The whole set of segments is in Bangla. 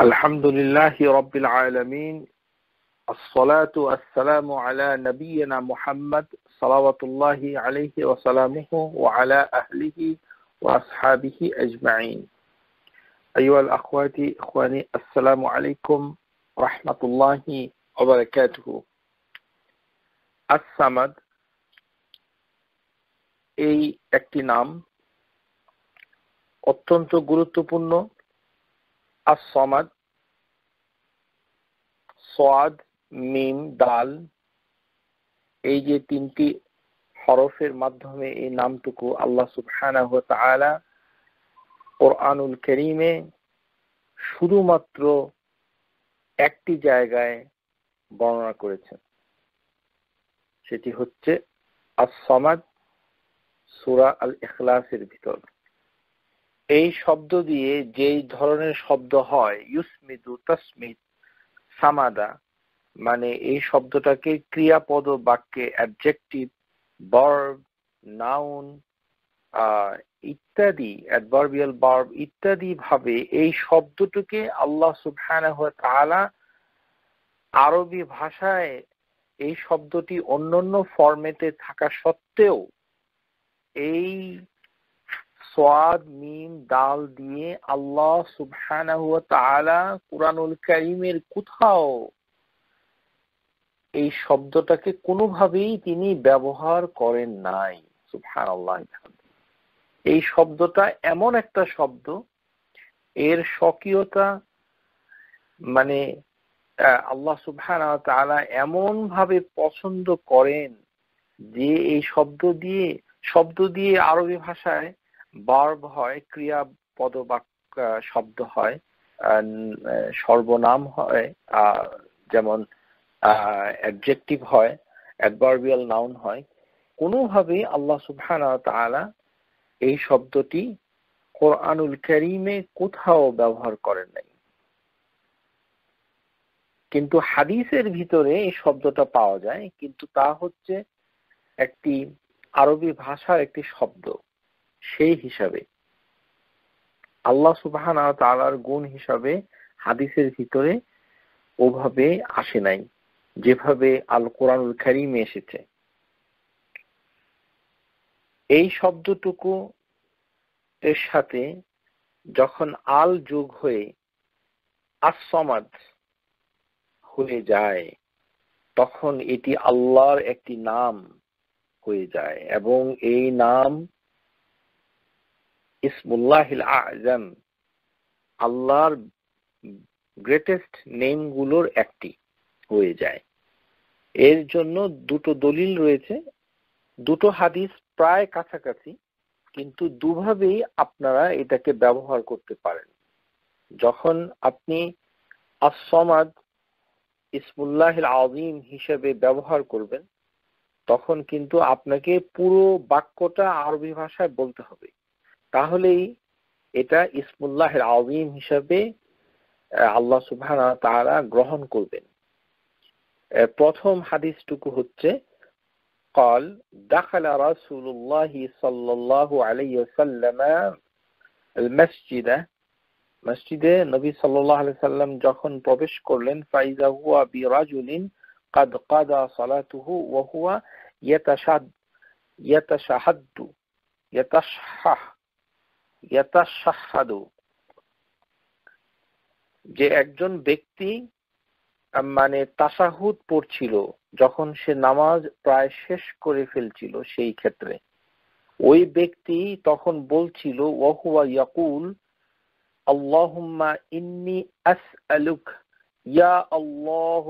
الحمد لله رب العالمين الصلاة والسلام على نبينا محمد صلوات الله عليه وسلامه وعلى أهله وأصحابه أجمعين أيها الأخوات إخواني السلام عليكم ورحمة الله وبركاته الصمد এই একটি নাম অত্যন্ত গুরুত্বপূর্ণ আসমাদ সোয়াদ মিম দাল এই যে তিনটি হরফের মাধ্যমে এই নামটুকু আল্লাহ সুবহানাহু ওয়া তাআলা কোরআনুল কারীমে শুধুমাত্র একটি জায়গায় বর্ণনা করেছেন সেটি হচ্ছে আসমাদ সূরা আল ইখলাসের ভিতর এই শব্দ দিয়ে যেই ধরনের শব্দ হয় ইউসমিদু তসমিদ সামাদা মানে এই শব্দটাকে ক্রিয়াপদ বাক্যে অ্যাডজেক্টিভ বার্ব নাউন ইত্যাদি অ্যাডভার্বিয়াল বার্ব ইত্যাদি ভাবে এই শব্দটিকে আল্লাহ সুখান ওয়া আরবি ভাষায় এই শব্দটি অন্যান্য ফর্মেটে থাকা সত্ত্বেও এই সাদ মিম দাল দিয়ে আল্লাহ সুবহানাহু তাআলা কুরআনুল কারীমের কোথাও এই শব্দটাকে কোনোভাবেই তিনি ব্যবহার করেন নাই সুবহানাল্লাহ এই শব্দটা এমন একটা শব্দ এর স্বকীয়তা মানে আল্লাহ সুবহানাহু তাআলা এমন ভাবে পছন্দ করেন যে এই শব্দ দিয়ে শব্দ দিয়ে আরবি ভাষায় বার্ব হয় পদ বাক্য শব্দ হয় সর্বনাম হয় যেমন অ্যাডজেক্টিভ হয় অ্যাডভার্বিয়াল নাউন হয় কোনোভাবেই আল্লাহ সুবহানা এই শব্দটি কোরআনুল করিমে কোথাও ব্যবহার করেন নাই কিন্তু হাদিসের ভিতরে এই শব্দটা পাওয়া যায় কিন্তু তা হচ্ছে একটি আরবি ভাষার একটি শব্দ সেই হিসাবে আল্লাহ সুবাহান তালার গুণ হিসাবে হাদিসের ভিতরে ওভাবে আসে নাই যেভাবে আল কোরআন খারিমে এসেছে এই শব্দটুকু এর সাথে যখন আল যোগ হয়ে আসমাদ হয়ে যায় তখন এটি আল্লাহর একটি নাম হয়ে যায় এবং এই নাম ইসমুল্লাহিল আজম আল্লাহর গ্রেটেস্ট নেমগুলোর একটি হয়ে যায় এর জন্য দুটো দলিল রয়েছে দুটো হাদিস প্রায় কাছাকাছি কিন্তু দুভাবেই আপনারা এটাকে ব্যবহার করতে পারেন যখন আপনি আসমাদ ইসমুল্লাহিল আজিম হিসেবে ব্যবহার করবেন তখন কিন্তু আপনাকে পুরো বাক্যটা আরবি ভাষায় বলতে হবে তাহলেই এটা ইসমুল্লাহের আওয়িম হিসাবে আল্লাহ সুবাহ তারা গ্রহণ করবেন প্রথম হাদিসটুকু হচ্ছে قال دخل رسول الله صلى الله عليه وسلم المسجد مسجد النبي صلى الله عليه وسلم جاكن بروبش كولن فإذا هو برجل قد قضى صلاته وهو يتشهد يتشهد يتشحح ইয়াতাসাহাদু যে একজন ব্যক্তি মানে তাসাহুদ পড়ছিল যখন সে নামাজ প্রায় শেষ করে ফেলছিল সেই ক্ষেত্রে ওই ব্যক্তি তখন বলছিল ইয়াকুল আল্লাহুম্মা ইন্নি আসআলুক ইয়া আল্লাহ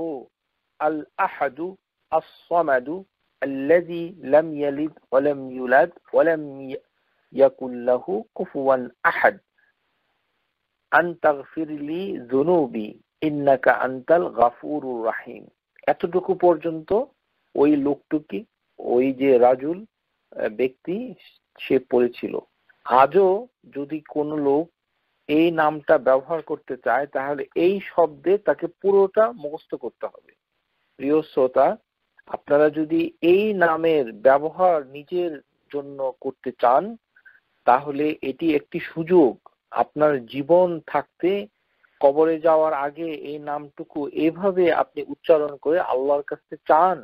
আল আহাদু আস-সামাদু الذي ইয়াকুল্লাহু কুফুয়ান আহাদ আন্তাগফিরলি জুনুবি ইন্নাকা আন্তাল গাফুরুর রাহিম এতটুকু পর্যন্ত ওই লোকটুকি ওই যে রাজুল ব্যক্তি সে পড়েছিল আজও যদি কোনো লোক এই নামটা ব্যবহার করতে চায় তাহলে এই শব্দে তাকে পুরোটা মুখস্থ করতে হবে প্রিয় শ্রোতা আপনারা যদি এই নামের ব্যবহার নিজের জন্য করতে চান তাহলে এটি একটি সুযোগ আপনার জীবন থাকতে কবরে যাওয়ার আগে এই নামটুকু এভাবে আপনি উচ্চারণ করে আল্লাহর কাছে চান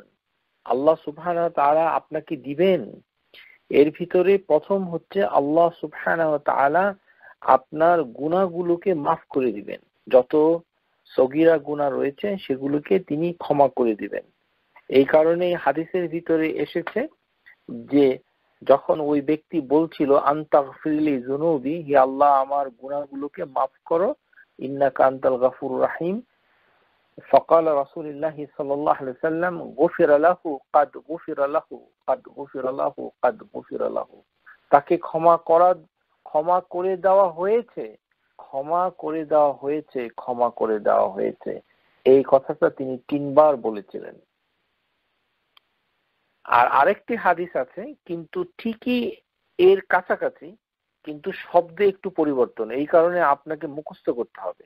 আল্লাহ সুবহান তারা আপনাকে দিবেন এর ভিতরে প্রথম হচ্ছে আল্লাহ সুবহান তালা আপনার গুণাগুলোকে মাফ করে দিবেন যত সগিরা গুণা রয়েছে সেগুলোকে তিনি ক্ষমা করে দিবেন এই কারণে হাদিসের ভিতরে এসেছে যে যখন ওই ব্যক্তি বলছিল আন্তাগফিরলি জুনুবি হে আল্লাহ আমার গুনাহগুলোকে মাফ করো ইন্না কান্তাল গাফুর রাহিম সকাল رسول الله صلى الله عليه وسلم غفر কাদ قد غفر له قد غفر তাকে ক্ষমা করা ক্ষমা করে দেওয়া হয়েছে ক্ষমা করে দেওয়া হয়েছে ক্ষমা করে দেওয়া হয়েছে এই কথাটা তিনি তিনবার বলেছিলেন আর আরেকটি হাদিস আছে কিন্তু ঠিকই এর কাছাকাছি কিন্তু শব্দে একটু পরিবর্তন এই কারণে আপনাকে মুখস্থ করতে হবে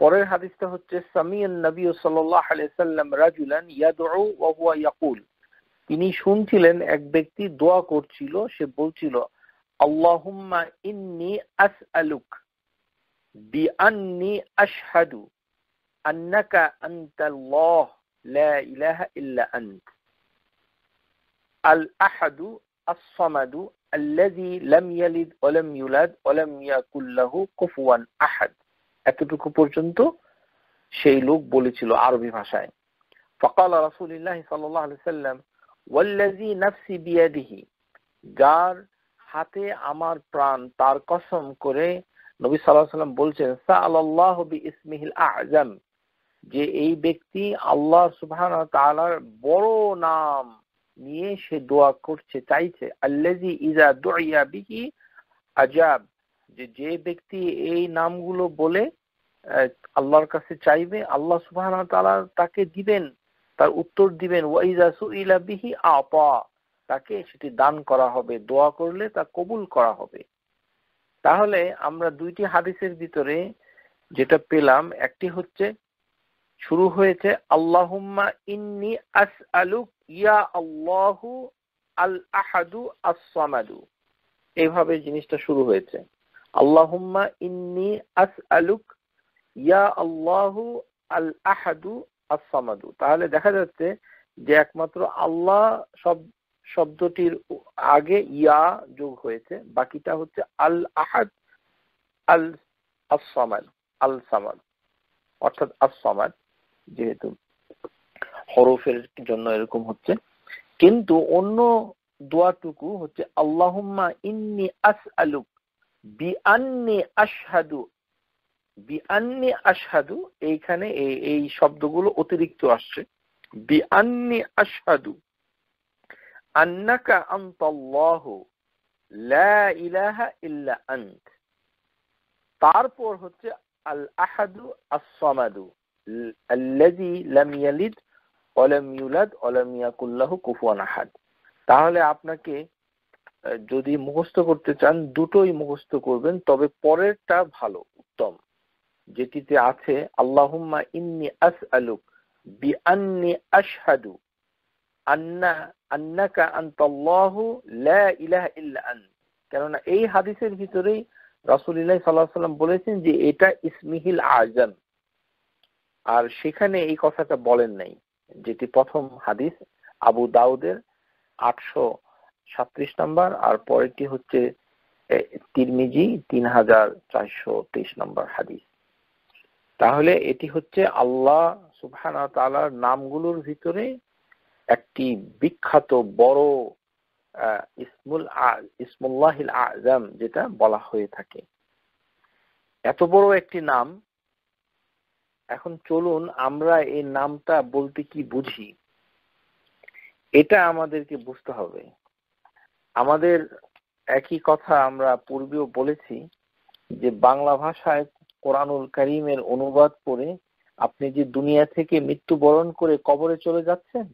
পরের হাদিসটা হচ্ছে সামিয়ান নবী সাল্লাহ রাজুলান তিনি শুনছিলেন এক ব্যক্তি দোয়া করছিল সে বলছিল আল্লাহুম্মা আন্নাকা ইলাহা ইল্লা আন্ত আল আহাদু আসমাদু আল্লাজি লাম ইয়ালিদ ওলাম ইউলাদ ওলাম ইয়াকুল্লাহু কুফুয়ান আহাদ এতটুকু পর্যন্ত সেই লোক বলেছিল আরবি ভাষায় ফকাল রাসুলিল্লাহ সাল্লাহ সাল্লাম ওয়াল্লাজি নাফসি বিয়াদিহি যার হাতে আমার প্রাণ তার কসম করে নবী সাল্লাহ সাল্লাম বলছেন সাল্লাহ বি ইসমিহিল আজম যে এই ব্যক্তি আল্লাহ সুবাহ তালার বড় নাম নিয়ে সে দোয়া করছে চাইছে আল্লাজি ইজা দোয়া বিহি আজাব যে যে ব্যক্তি এই নামগুলো বলে আল্লাহর কাছে চাইবে আল্লাহ সুবাহ তাকে দিবেন তার উত্তর দিবেন বিহি তাকে সেটি দান করা হবে দোয়া করলে তা কবুল করা হবে তাহলে আমরা দুইটি হাদিসের ভিতরে যেটা পেলাম একটি হচ্ছে শুরু হয়েছে আল্লাহুম্মা ইন্নি আস আলুক ইয়া আল্লাহু আল আহাদু সামাদু এইভাবে জিনিসটা শুরু হয়েছে আল্লাহুম্মা ইন্নি আস আলুক ইয়া আল্লাহু আল আহাদু আসসামাদু তাহলে দেখা যাচ্ছে যে একমাত্র আল্লাহ সব শব্দটির আগে ইয়া যোগ হয়েছে বাকিটা হচ্ছে আল আহাদ আল আসসামাদ আল সামাদ অর্থাৎ আসামাদ যেহেতু হরফের জন্য এরকম হচ্ছে কিন্তু অন্য দোয়াটুকু হচ্ছে আল্লাহুম্মা ইন্নি আস আলুক আশহাদু আশহাদু এইখানে এই শব্দগুলো অতিরিক্ত আসছে আশহাদু আন্নাকা আনতাল্লাহু লা ইলাহা ইল্লা তারপর হচ্ছে আল আহাদু আস সামাদু আল্লাজি লাম ইয়ালিদ ইউলাদ ইয়াকুল্লাহ কুফুয়ান আহাদ তাহলে আপনাকে যদি মুখস্থ করতে চান দুটোই মুখস্থ করবেন তবে পরেরটা ভালো উত্তম যেটিতে আছে আল্লাহুম্মা ইন্নি আস আলুক বি আন্নি আশহাদু আন্না আন্নাকা আন্তাল্লাহু লা ইল্লা আন কেননা এই হাদিসের ভিতরেই রাসূলুল্লাহ সাল্লাল্লাহু আলাইহি সাল্লাম বলেছেন যে এটা ইসমিহিল আজম আর সেখানে এই কথাটা বলেন নাই যেটি প্রথম হাদিস আবু দাউদের আটশো সাত্রিশ নম্বর আর পরেরটি হচ্ছে তিরমিজি তিন হাজার চারশো তেইশ নম্বর হাদিস তাহলে এটি হচ্ছে আল্লাহ সুবহান তালার নামগুলোর ভিতরে একটি বিখ্যাত বড় ইসমুল ইসমুল্লাহিল আজম যেটা বলা হয়ে থাকে এত বড় একটি নাম এখন চলুন আমরা এই নামটা বলতে কি বুঝি এটা আমাদেরকে বুঝতে হবে আমাদের একই কথা আমরা পূর্বেও বলেছি যে বাংলা ভাষায় কোরআনুল করিমের অনুবাদ করে আপনি যে দুনিয়া থেকে মৃত্যুবরণ করে কবরে চলে যাচ্ছেন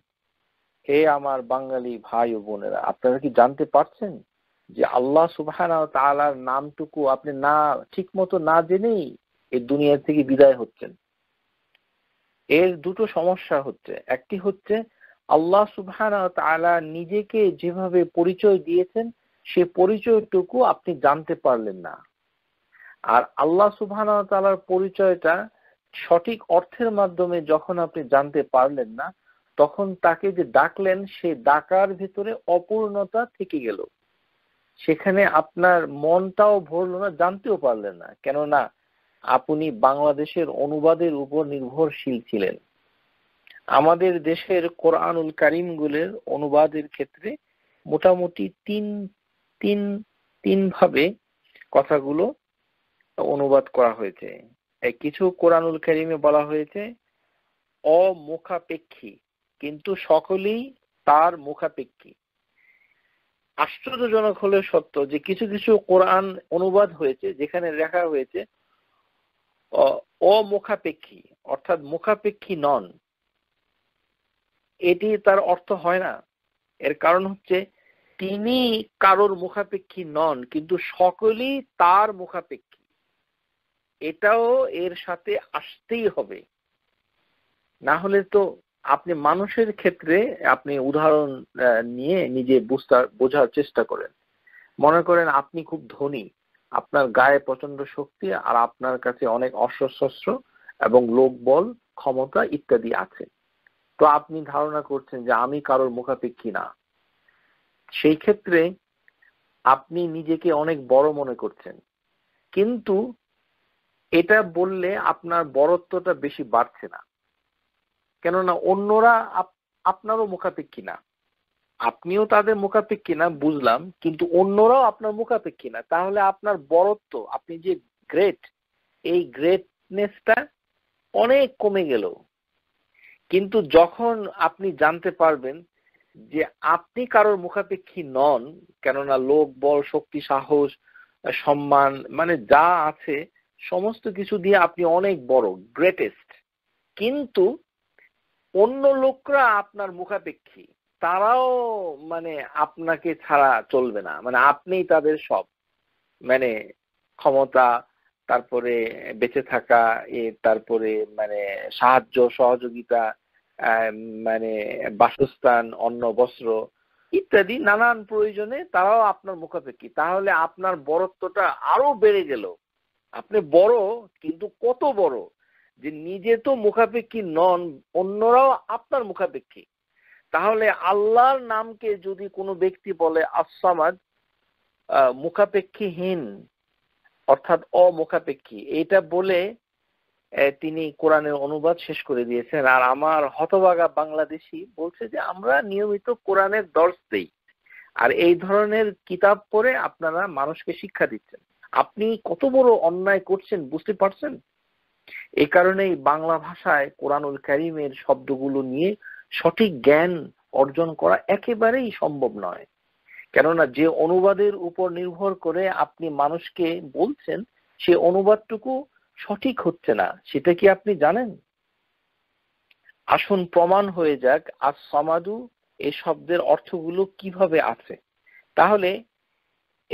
হে আমার বাঙালি ভাই ও বোনেরা আপনারা কি জানতে পারছেন যে আল্লাহ সুবাহানা তালার নামটুকু আপনি না ঠিক মতো না জেনেই এই দুনিয়া থেকে বিদায় হচ্ছেন এর দুটো সমস্যা হচ্ছে একটি হচ্ছে আল্লাহ সুবহান নিজেকে যেভাবে পরিচয় দিয়েছেন সে পরিচয়টুকু আপনি জানতে পারলেন না আর আল্লাহ সুবহান পরিচয়টা সঠিক অর্থের মাধ্যমে যখন আপনি জানতে পারলেন না তখন তাকে যে ডাকলেন সে ডাকার ভিতরে অপূর্ণতা থেকে গেল সেখানে আপনার মনটাও ভরল না জানতেও পারলেন না কেননা আপনি বাংলাদেশের অনুবাদের উপর নির্ভরশীল ছিলেন আমাদের দেশের কোরআনুল গুলের অনুবাদের ক্ষেত্রে মোটামুটি তিন তিন ভাবে কথাগুলো অনুবাদ করা হয়েছে কিছু কোরআনুল করিমে বলা হয়েছে অমুখাপেক্ষী কিন্তু সকলেই তার মুখাপেক্ষী আশ্চর্যজনক হলে সত্য যে কিছু কিছু কোরআন অনুবাদ হয়েছে যেখানে লেখা হয়েছে অমুখাপেক্ষী অর্থাৎ মুখাপেক্ষী নন এটি তার অর্থ হয় না এর কারণ হচ্ছে তিনি কারোর মুখাপেক্ষী নন কিন্তু সকলেই তার মুখাপেক্ষী এটাও এর সাথে আসতেই হবে না হলে তো আপনি মানুষের ক্ষেত্রে আপনি উদাহরণ নিয়ে নিজে বুঝতে বোঝার চেষ্টা করেন মনে করেন আপনি খুব ধনী আপনার গায়ে প্রচন্ড শক্তি আর আপনার কাছে অনেক অস্ত্রশস্ত্র এবং লোকবল ক্ষমতা ইত্যাদি আছে তো আপনি ধারণা করছেন যে আমি কারোর মুখাপেক্ষী না সেই ক্ষেত্রে আপনি নিজেকে অনেক বড় মনে করছেন কিন্তু এটা বললে আপনার বড়ত্বটা বেশি বাড়ছে না কেননা অন্যরা আপনারও মুখাপেক্ষী না আপনিও তাদের মুখাপেক্ষী না বুঝলাম কিন্তু অন্যরাও আপনার মুখাপেক্ষী না তাহলে আপনার বরত্ব আপনি যে গ্রেট এই গ্রেটনেসটা অনেক কমে গেল কিন্তু যখন আপনি জানতে পারবেন যে আপনি কারোর মুখাপেক্ষী নন কেননা লোক বল শক্তি সাহস সম্মান মানে যা আছে সমস্ত কিছু দিয়ে আপনি অনেক বড় গ্রেটেস্ট কিন্তু অন্য লোকরা আপনার মুখাপেক্ষী তারাও মানে আপনাকে ছাড়া চলবে না মানে আপনিই তাদের সব মানে ক্ষমতা তারপরে বেঁচে থাকা এ তারপরে মানে সাহায্য সহযোগিতা মানে বাসস্থান অন্ন বস্ত্র ইত্যাদি নানান প্রয়োজনে তারাও আপনার মুখাপেক্ষি তাহলে আপনার বরত্বটা আরো বেড়ে গেল আপনি বড় কিন্তু কত বড় যে নিজে তো মুখাপেক্ষি নন অন্যরাও আপনার মুখাপেক্ষী তাহলে আল্লাহর নামকে যদি কোনো ব্যক্তি বলে আসসামাদ মুখাপেক্ষীহীন অর্থাৎ অমুখাপেক্ষী এটা বলে তিনি কোরআনের অনুবাদ শেষ করে দিয়েছেন আর আমার হতভাগা বাংলাদেশি বলছে যে আমরা নিয়মিত কোরআনের দর্শ দেই আর এই ধরনের কিতাব পড়ে আপনারা মানুষকে শিক্ষা দিচ্ছেন আপনি কত বড় অন্যায় করছেন বুঝতে পারছেন এ কারণেই বাংলা ভাষায় কোরআনুল করিমের শব্দগুলো নিয়ে সঠিক জ্ঞান অর্জন করা একেবারেই সম্ভব নয় কেননা যে অনুবাদের উপর নির্ভর করে আপনি মানুষকে বলছেন সে অনুবাদটুকু সঠিক হচ্ছে না সেটা কি আপনি জানেন আসুন প্রমাণ হয়ে যাক আর সমাধু এ শব্দের অর্থগুলো কিভাবে আছে তাহলে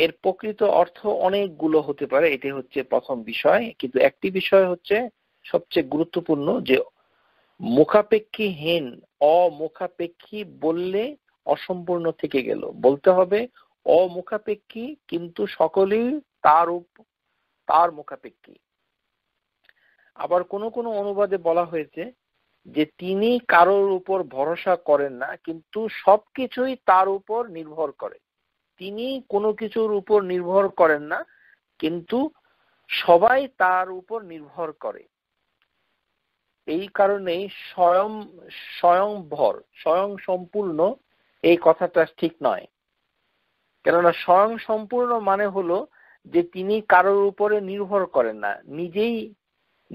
এর প্রকৃত অর্থ অনেকগুলো হতে পারে এটি হচ্ছে প্রথম বিষয় কিন্তু একটি বিষয় হচ্ছে সবচেয়ে গুরুত্বপূর্ণ যে মুখাপেক্ষীহীন অমুখাপেক্ষী বললে অসম্পূর্ণ থেকে গেল বলতে হবে অমুখাপেক্ষী কিন্তু সকলেই তার তার মুখাপেক্ষী আবার কোন কোন অনুবাদে বলা হয়েছে যে তিনি কারোর উপর ভরসা করেন না কিন্তু সবকিছুই তার উপর নির্ভর করে তিনি কোনো কিছুর উপর নির্ভর করেন না কিন্তু সবাই তার উপর নির্ভর করে এই কারণেই স্বয়ং স্বয়ংভর স্বয়ং সম্পূর্ণ এই কথাটা ঠিক নয় কেননা স্বয়ং সম্পূর্ণ মানে হলো যে তিনি কারোর উপরে নির্ভর করেন না নিজেই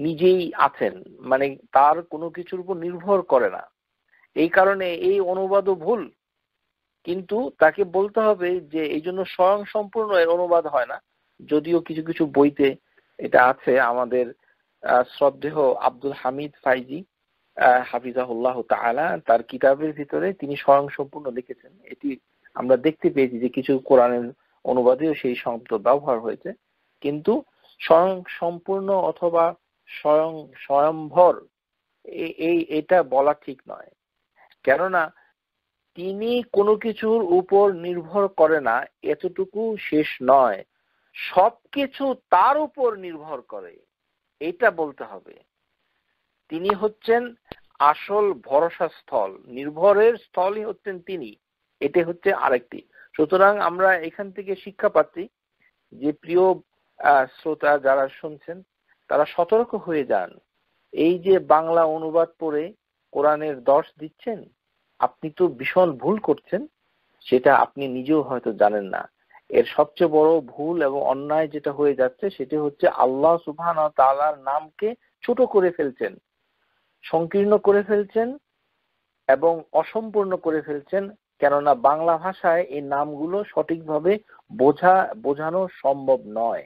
নিজেই আছেন মানে তার কোনো কিছুর উপর নির্ভর করে না এই কারণে এই অনুবাদও ভুল কিন্তু তাকে বলতে হবে যে এই জন্য স্বয়ং সম্পূর্ণ এর অনুবাদ হয় না যদিও কিছু কিছু বইতে এটা আছে আমাদের শ্রদ্ধেহ আব্দুল হামিদ ফাইজি হাফিজাহুল্লাহ তাআলা তার কিতাবের ভিতরে তিনি স্বয়ং সম্পূর্ণ লিখেছেন এটি আমরা দেখতে পেয়েছি যে কিছু কোরআনের অনুবাদেও সেই শব্দ ব্যবহার হয়েছে কিন্তু স্বয়ং সম্পূর্ণ অথবা স্বয়ং স্বয়ম্ভর এই এটা বলা ঠিক নয় কেননা তিনি কোনো কিছুর উপর নির্ভর করে না এতটুকু শেষ নয় সবকিছু তার উপর নির্ভর করে এটা বলতে হবে তিনি হচ্ছেন আসল ভরসা স্থল নির্ভরের স্থলই হচ্ছেন তিনি এটি হচ্ছে আরেকটি সুতরাং আমরা এখান থেকে শিক্ষা পাচ্ছি যে প্রিয় শ্রোতা যারা শুনছেন তারা সতর্ক হয়ে যান এই যে বাংলা অনুবাদ পড়ে কোরআনের দশ দিচ্ছেন আপনি তো ভীষণ ভুল করছেন সেটা আপনি নিজেও হয়তো জানেন না এর সবচেয়ে বড় ভুল এবং অন্যায় যেটা হয়ে যাচ্ছে সেটি হচ্ছে আল্লাহ সুবহান তালার নামকে ছোট করে ফেলছেন সংকীর্ণ করে ফেলছেন এবং অসম্পূর্ণ করে ফেলছেন কেননা বাংলা ভাষায় এই নামগুলো সঠিকভাবে বোঝা বোঝানো সম্ভব নয়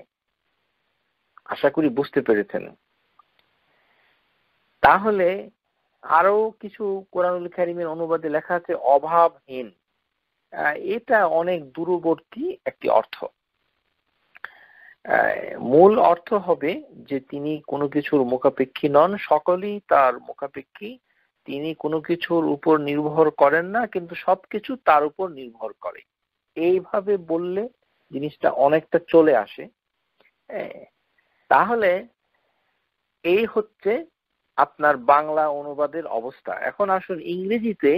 আশা করি বুঝতে পেরেছেন তাহলে আরো কিছু কোরআন কারিমের অনুবাদে লেখা আছে অভাবহীন এটা অনেক দূরবর্তী একটি অর্থ মূল অর্থ হবে যে তিনি কোনো কিছুর মুখাপেক্ষী নন সকলেই তার মুখাপেক্ষী তিনি কোনো কিছুর উপর নির্ভর করেন না কিন্তু সবকিছু তার উপর নির্ভর করে এইভাবে বললে জিনিসটা অনেকটা চলে আসে তাহলে এই হচ্ছে আপনার বাংলা অনুবাদের অবস্থা এখন আসুন ইংরেজিতে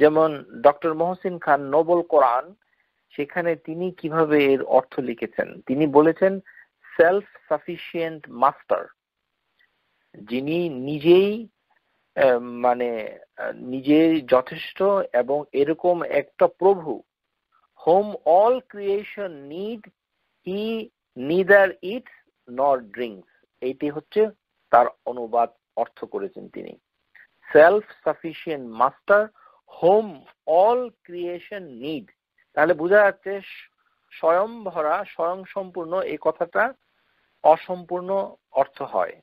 যেমন ডক্টর মহসিন খান নোবেল কোরআন সেখানে তিনি কিভাবে এর অর্থ লিখেছেন তিনি বলেছেন সেলফ সাফিসিয়েন্ট মাস্টার যিনি নিজেই মানে নিজে যথেষ্ট এবং এরকম একটা প্রভু whom all creation need he neither eat nor drinks এইটি হচ্ছে তার অনুবাদ অর্থ করেছেন তিনি self sufficient master whom all creation need তাহলে বোঝা যাচ্ছে স্বয়ংভরা স্বয়ং সম্পূর্ণ এই কথাটা অসম্পূর্ণ অর্থ হয়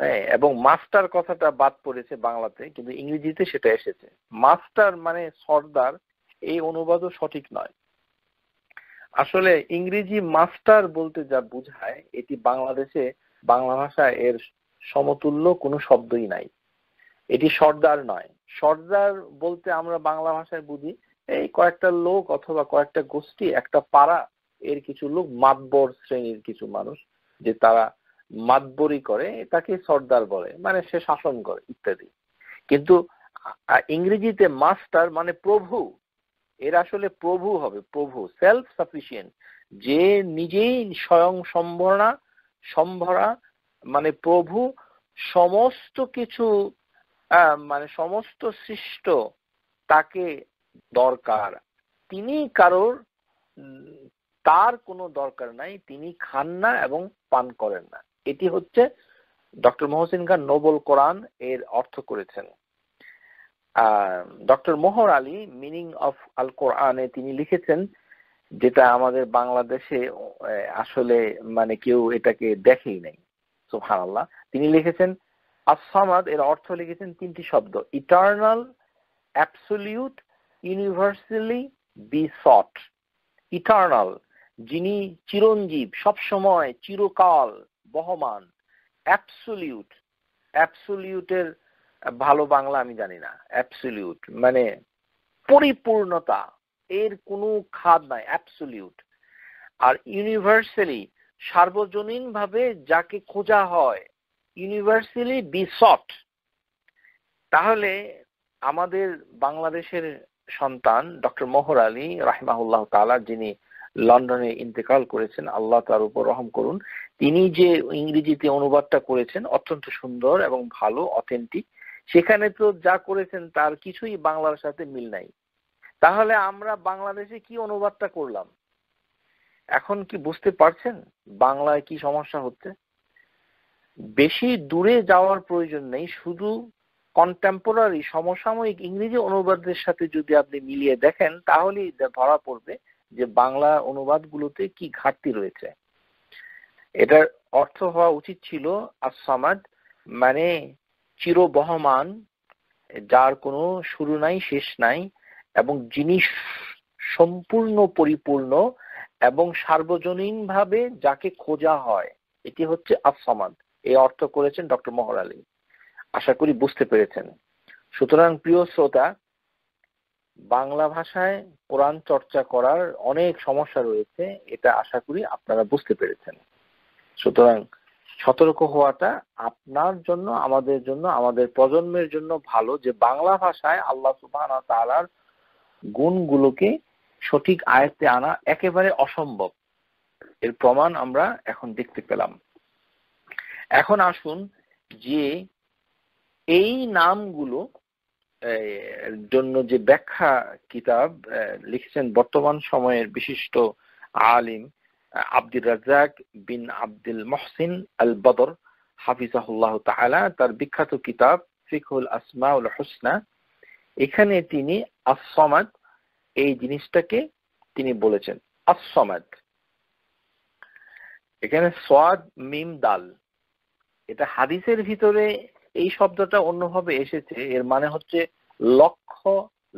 হ্যাঁ, এবং মাস্টার কথাটা বাদ পড়েছে বাংলাতে কিন্তু ইংরেজিতে সেটা এসেছে মাস্টার মানে সর্দার এই অনুবাদও সঠিক নয় আসলে ইংরেজি মাস্টার বলতে যা বুঝায় এটি বাংলাদেশে বাংলা ভাষায় এর সমতুল্য কোনো শব্দই নাই এটি সর্দার নয় সর্দার বলতে আমরা বাংলা ভাষায় বুঝি এই কয়েকটা লোক অথবা কয়েকটা গোষ্ঠী একটা পাড়া এর কিছু লোক মাতবর শ্রেণীর কিছু মানুষ যে তারা মাতবরি করে তাকে সর্দার বলে মানে সে শাসন করে ইত্যাদি কিন্তু ইংরেজিতে মাস্টার মানে প্রভু এর আসলে প্রভু হবে প্রভু সেলফ সাফিসিয়েন্ট যে নিজেই স্বয়ং সম্ভরা সম্ভরা মানে প্রভু সমস্ত কিছু মানে সমস্ত সৃষ্ট তাকে দরকার তিনি কারোর তার কোনো দরকার নাই তিনি খান না এবং পান করেন না এটি হচ্ছে ডক্টর মহসিন খান নোবল কোরআন এর অর্থ করেছেন doctor Mohar Ali meaning of Al কোরআনে তিনি লিখেছেন যেটা আমাদের বাংলাদেশে আসলে মানে কেউ এটাকে দেখেই নাই আল্লাহ তিনি লিখেছেন আসামাদ এর অর্থ লিখেছেন তিনটি শব্দ eternal absolute universally be sought eternal যিনি চিরঞ্জীব সবসময় চিরকাল বহমান অ্যাবসলিউট অ্যাবসলিউটের ভালো বাংলা আমি জানি না অ্যাবসলিউট মানে পরিপূর্ণতা এর কোনো খাদ নাই অ্যাবসলিউট আর ইউনিভার্সালি সার্বজনীনভাবে যাকে খোঁজা হয় ইউনিভার্সালি বিসট তাহলে আমাদের বাংলাদেশের সন্তান ডক্টর মোহর আলী রাহিমাহুল্লাহ তালা যিনি লন্ডনে ইন্তেকাল করেছেন আল্লাহ তার উপর রহম করুন তিনি যে ইংরেজিতে অনুবাদটা করেছেন অত্যন্ত সুন্দর এবং ভালো অথেন্টিক সেখানে তো যা করেছেন তার কিছুই বাংলার সাথে মিল নাই তাহলে আমরা বাংলাদেশে কি অনুবাদটা করলাম এখন কি বুঝতে পারছেন বাংলায় কি সমস্যা হচ্ছে বেশি দূরে যাওয়ার প্রয়োজন নেই শুধু কন্টেম্পোরারি সমসাময়িক ইংরেজি অনুবাদের সাথে যদি আপনি মিলিয়ে দেখেন তাহলেই ধরা পড়বে যে বাংলা অনুবাদগুলোতে কি ঘাটতি রয়েছে এটার অর্থ হওয়া উচিত ছিল আসামাদ মানে চিরবহমান যার কোনো শুরু নাই শেষ নাই এবং যিনি সম্পূর্ণ পরিপূর্ণ এবং সার্বজনীনভাবে যাকে খোঁজা হয় এটি হচ্ছে আসামাদ এ অর্থ করেছেন ডক্টর মহর আলী আশা করি বুঝতে পেরেছেন সুতরাং প্রিয় শ্রোতা বাংলা ভাষায় কোরআন চর্চা করার অনেক সমস্যা রয়েছে এটা আশা করি আপনারা বুঝতে পেরেছেন সুতরাং সতর্ক হওয়াটা আপনার জন্য আমাদের জন্য আমাদের প্রজন্মের জন্য ভালো যে বাংলা ভাষায় আল্লাহ সুবাহ তালার গুণগুলোকে সঠিক আয়ত্তে আনা একেবারে অসম্ভব এর প্রমাণ আমরা এখন দেখতে পেলাম এখন আসুন যে এই নামগুলো জন্য যে ব্যাখ্যা কিতাব লিখেছেন বর্তমান সময়ের বিশিষ্ট আলিম আব্দুর রাজাক বিন আব্দুল মহসিন আল বদর হাফিজাহুল্লাহ তাআলা তার বিখ্যাত কিতাব ফিকুল আসমাউল হোসনা এখানে তিনি আসমাদ এই জিনিসটাকে তিনি বলেছেন আসমাদ এখানে সাদ মিম দাল এটা হাদিসের ভিতরে এই শব্দটা অন্যভাবে এসেছে এর মানে হচ্ছে লক্ষ্য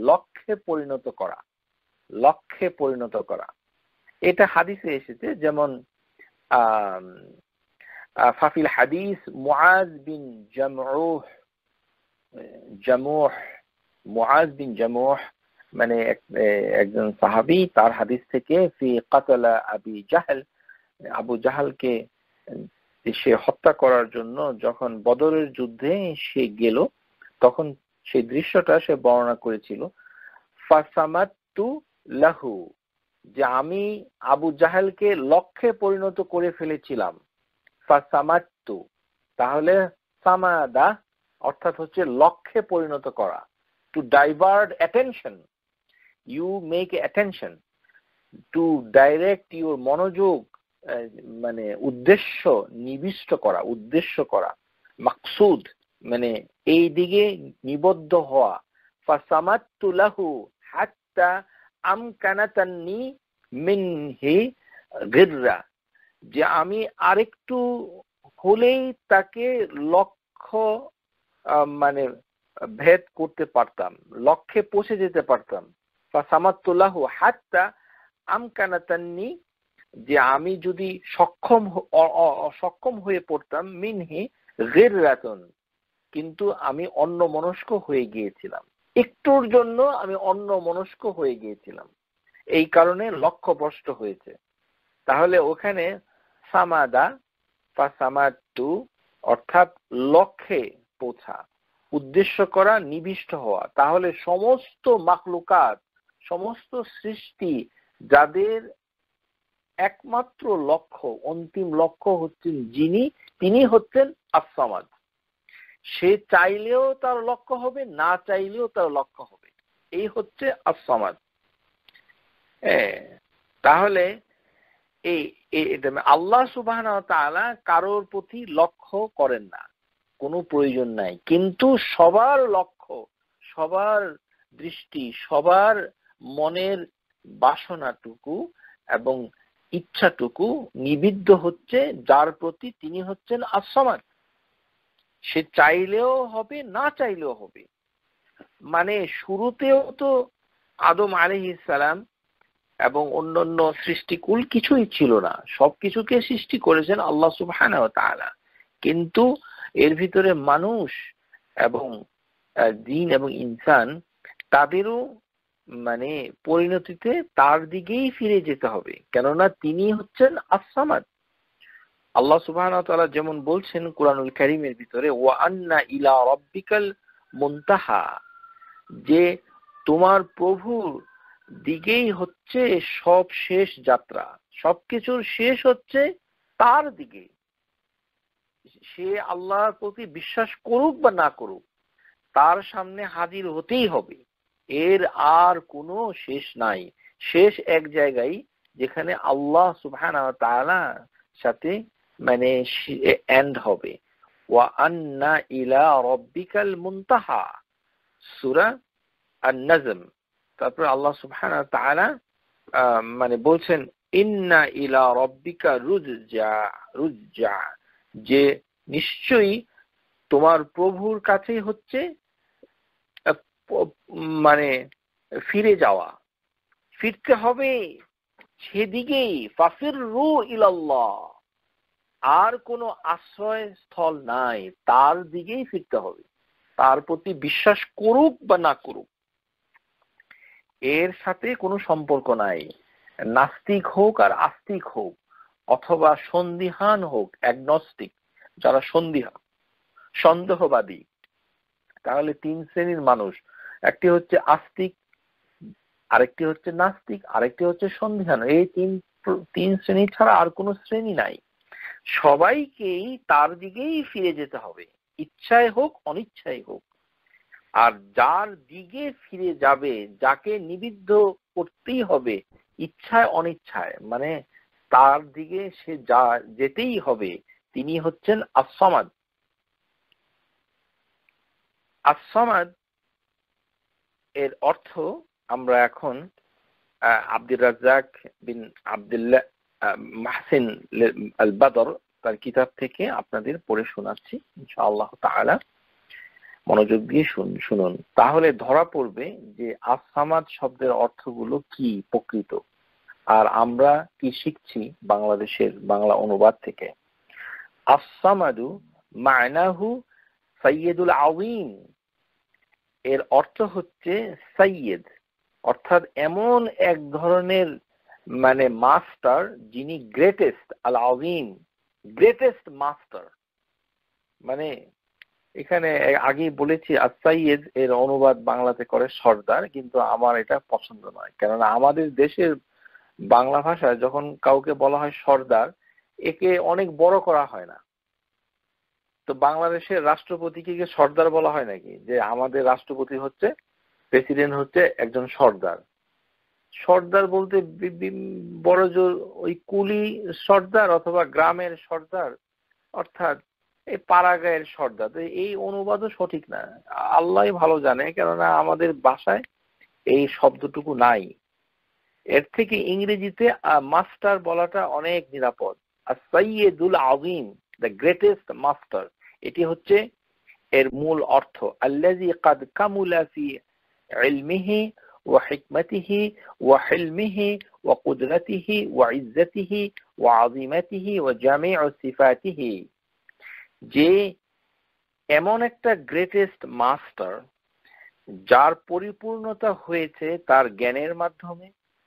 লক্ষ্যে পরিণত করা লক্ষ্যে পরিণত করা এটা হাদিসে এসেছে যেমন ফাফিল হাদিস মুআজ বিন জামরুহ জামুহ মুআজ বিন জামুহ মানে একজন সাহাবি তার হাদিস থেকে ফি কাতলা আবি জাহল আবু জাহালকে সে হত্যা করার জন্য যখন বদরের যুদ্ধে সে গেল তখন সেই দৃশ্যটা সে বর্ণনা করেছিল লাহু যে আমি আবু জাহেলকে লক্ষ্যে পরিণত করে ফেলেছিলাম ফাসামাত্তু তাহলে সামাদা অর্থাৎ হচ্ছে লক্ষ্যে পরিণত করা to divert attention you make attention to direct your মনোযোগ মানে উদ্দেশ্য নিবিষ্ট করা উদ্দেশ্য করা মাকসুদ মানে এই দিকে নিবদ্ধ হওয়া ফাসামাতুলাহু হাত্তা আমকানাতান্নি মিনহি গিররা যে আমি আরেকটু হলেই তাকে লক্ষ্য মানে ভেদ করতে পারতাম লক্ষ্যে পৌঁছে যেতে পারতাম ফাসামাতুলাহু হাত্তা কানাতান্নি যে আমি যদি সক্ষম অসক্ষম হয়ে পড়তাম মিনহি গের রাতন কিন্তু আমি অন্য মনস্ক হয়ে গিয়েছিলাম একটুর জন্য আমি অন্য মনস্ক হয়ে গিয়েছিলাম এই কারণে লক্ষ্য লক্ষ্যভ্রষ্ট হয়েছে তাহলে ওখানে সামাদা বা সামাদু অর্থাৎ লক্ষ্যে পৌঁছা উদ্দেশ্য করা নিবিষ্ট হওয়া তাহলে সমস্ত মাকলুকাত সমস্ত সৃষ্টি যাদের একমাত্র লক্ষ্য অন্তিম লক্ষ্য হচ্ছেন যিনি তিনি হচ্ছেন আসামাদ সে চাইলেও তার লক্ষ্য হবে না চাইলেও তার লক্ষ্য হবে এই হচ্ছে আসামাদ তাহলে এই মানে আল্লাহ সুবাহ কারোর প্রতি লক্ষ্য করেন না কোনো প্রয়োজন নাই কিন্তু সবার লক্ষ্য সবার দৃষ্টি সবার মনের বাসনাটুকু এবং ইচ্ছাটুকু নিবিদ্ধ হচ্ছে যার প্রতি তিনি হচ্ছেন আসমান সে চাইলেও হবে না চাইলেও হবে মানে শুরুতেও তো আদম আলহ ইসালাম এবং অন্যান্য সৃষ্টিকুল কিছুই ছিল না সবকিছুকে সৃষ্টি করেছেন আল্লাহ সুবহান কিন্তু এর ভিতরে মানুষ এবং দিন এবং ইনসান তাদেরও মানে পরিণতিতে তার দিকেই ফিরে যেতে হবে কেননা তিনি হচ্ছেন আসামাদ আল্লাহ সুবাহ যেমন বলছেন কোরআনুল করিমের ভিতরে ও আন্না ইলা রব্বিকাল মন্তাহা যে তোমার প্রভুর দিকেই হচ্ছে সব শেষ যাত্রা সবকিছুর শেষ হচ্ছে তার দিকে সে আল্লাহর প্রতি বিশ্বাস করুক বা না করুক তার সামনে হাজির হতেই হবে এর আর কোনো শেষ নাই শেষ এক জায়গায় যেখানে আল্লাহ সুবহান সাথে মানে এন্ড হবে ওয়া আন্না ইলা রব্বিকাল মুনতাহা আর নাজম তারপর আল্লাহ সুবহান তাআলা মানে বলছেন ইন্না ইলা রব্বিকা রুজজা রুজজা যে নিশ্চয়ই তোমার প্রভুর কাছেই হচ্ছে মানে ফিরে যাওয়া ফিরতে হবে সেদিকে ফাফির রু ইলাল্লাহ আর কোনো আশ্রয়স্থল নাই তার দিকেই ফিরতে হবে তার প্রতি বিশ্বাস করুক বা না করুক এর সাথে কোনো সম্পর্ক নাই নাস্তিক হোক আর আস্তিক হোক অথবা সন্দিহান হোক অ্যাগনস্টিক যারা সন্দিহা সন্দেহবাদী তাহলে তিন শ্রেণীর মানুষ একটি হচ্ছে আস্তিক আরেকটি হচ্ছে নাস্তিক আরেকটি হচ্ছে সন্ধিহান এই তিন তিন শ্রেণী ছাড়া আর কোনো শ্রেণী নাই সবাইকেই তার দিকেই ফিরে যেতে হবে ইচ্ছায় হোক অনিচ্ছায় হোক আর যার দিকে ফিরে যাবে যাকে নিবিদ্ধ করতেই হবে ইচ্ছায় অনিচ্ছায় মানে তার দিকে সে যা যেতেই হবে তিনি হচ্ছেন আসমাদ আসমাদ এর অর্থ আমরা এখন আব্দুর রাজ্জাক বিন আবদুল্লাহ মাহসিন আল বাদর তার কিতাব থেকে আপনাদের পড়ে শোনাচ্ছি আল্লাহ তাহলে মনোযোগ দিয়ে শুনুন তাহলে ধরা পড়বে যে আসামাদ শব্দের অর্থগুলো কি প্রকৃত আর আমরা কি শিখছি বাংলাদেশের বাংলা অনুবাদ থেকে আসামাদু মায়নাহু সৈয়দুল আউইন এর অর্থ হচ্ছে সাইয়েদ অর্থাৎ এমন এক ধরনের মানে মাস্টার যিনি গ্রেটেস্ট আল আউিন গ্রেটেস্ট মাস্টার মানে এখানে আগে বলেছি আর সাইয়েদ এর অনুবাদ বাংলাতে করে সর্দার কিন্তু আমার এটা পছন্দ নয় কেননা আমাদের দেশের বাংলা ভাষায় যখন কাউকে বলা হয় সর্দার একে অনেক বড় করা হয় না তো বাংলাদেশের রাষ্ট্রপতিকে কি সর্দার বলা হয় নাকি যে আমাদের রাষ্ট্রপতি হচ্ছে প্রেসিডেন্ট হচ্ছে একজন সর্দার সর্দার বলতে বড় জোর ওই কুলি সর্দার অথবা গ্রামের সর্দার অর্থাৎ এই পাড়াগায়ের সর্দার এই অনুবাদও সঠিক না আল্লাহ ভালো জানে কেননা আমাদের বাসায় এই শব্দটুকু নাই এর থেকে ইংরেজিতে মাস্টার বলাটা অনেক নিরাপদ আর সৈয়দুল আজিম দ্য গ্রেটেস্ট মাস্টার এটি হচ্ছে এর মূল অর্থ আল্লাজি কাদ ইলমিহি ওয়া ওয়া হিলমিহি ওয়া ওয়া ওয়া আযিমাতিহি ওয়া জামিউ সিফাতিহি যে এমন একটা গ্রেটেস্ট মাস্টার যার পরিপূর্ণতা হয়েছে তার জ্ঞানের মাধ্যমে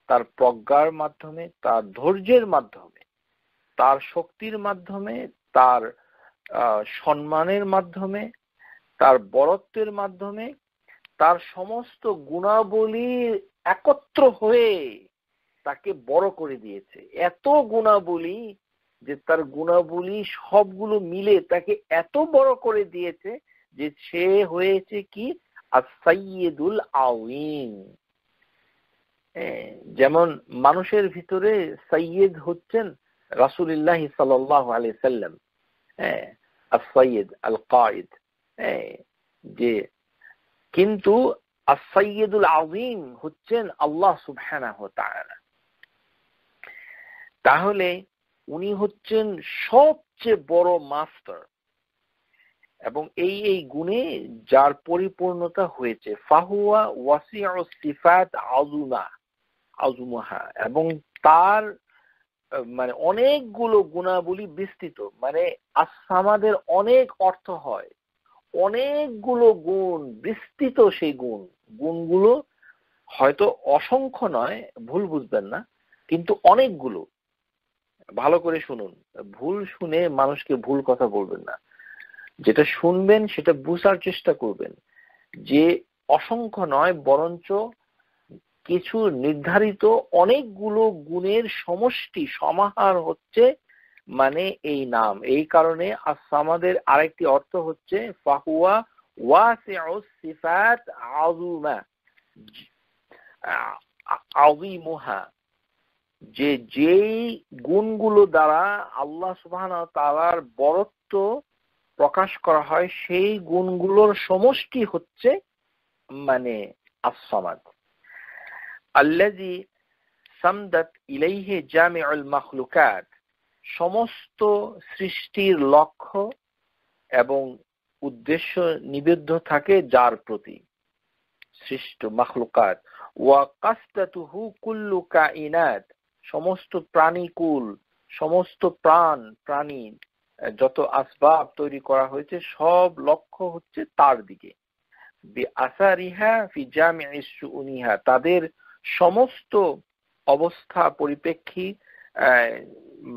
তার প্রজ্ঞার মাধ্যমে তার ধৈর্যের মাধ্যমে তার শক্তির মাধ্যমে তার সম্মানের মাধ্যমে তার বরত্বের মাধ্যমে তার সমস্ত গুণাবলী একত্র হয়ে তাকে বড় করে দিয়েছে এত গুণাবলী যে তার গুণাবলী সবগুলো মিলে তাকে এত বড় করে দিয়েছে যে সে হয়েছে কি আসাইয়েদুল আউইন হ্যাঁ, যেমন মানুষের ভিতরে সাইয়েদ হচ্ছেন রাসুলিল্লাহ সাল্লাহ সাল্লাম আল যে কিন্তু আজিম হচ্ছেন আল্লাহ তাআলা তাহলে উনি হচ্ছেন সবচেয়ে বড় মাস্টার এবং এই এই গুণে যার পরিপূর্ণতা হয়েছে ফাহুয়া ওয়াসিয়া সিফাত আজুমা এবং তার মানে অনেকগুলো গুণাবলী বিস্তৃত মানে আসামাদের অনেক অর্থ হয় অনেকগুলো গুণ বিস্তৃত সেই গুণ গুণগুলো হয়তো অসংখ্য নয় ভুল বুঝবেন না কিন্তু অনেকগুলো ভালো করে শুনুন ভুল শুনে মানুষকে ভুল কথা বলবেন না যেটা শুনবেন সেটা বুঝার চেষ্টা করবেন যে অসংখ্য নয় বরঞ্চ কিছু নির্ধারিত অনেকগুলো গুণের সমষ্টি সমাহার হচ্ছে মানে এই নাম এই কারণে আসামাদের আরেকটি অর্থ হচ্ছে ফাহুয়া যে যেই গুণগুলো দ্বারা আল্লাহ তালার বরত্ব প্রকাশ করা হয় সেই গুণগুলোর সমষ্টি হচ্ছে মানে আসমাদ আল্লাজি সামদাত ইলাইহে জামিউল মাখলুকাত সমস্ত সৃষ্টির লক্ষ্য এবং উদ্দেশ্য নিবেদ্ধ থাকে যার প্রতি সৃষ্ট মাখলুকাত ওয়া কাস্তাতুহু কুল্লু কাইনাত সমস্ত প্রাণীকুল সমস্ত প্রাণ প্রাণী যত আসবাব তৈরি করা হয়েছে সব লক্ষ্য হচ্ছে তার দিকে আসারিহা ফি উনিহা তাদের সমস্ত অবস্থা পরিপ্রেক্ষী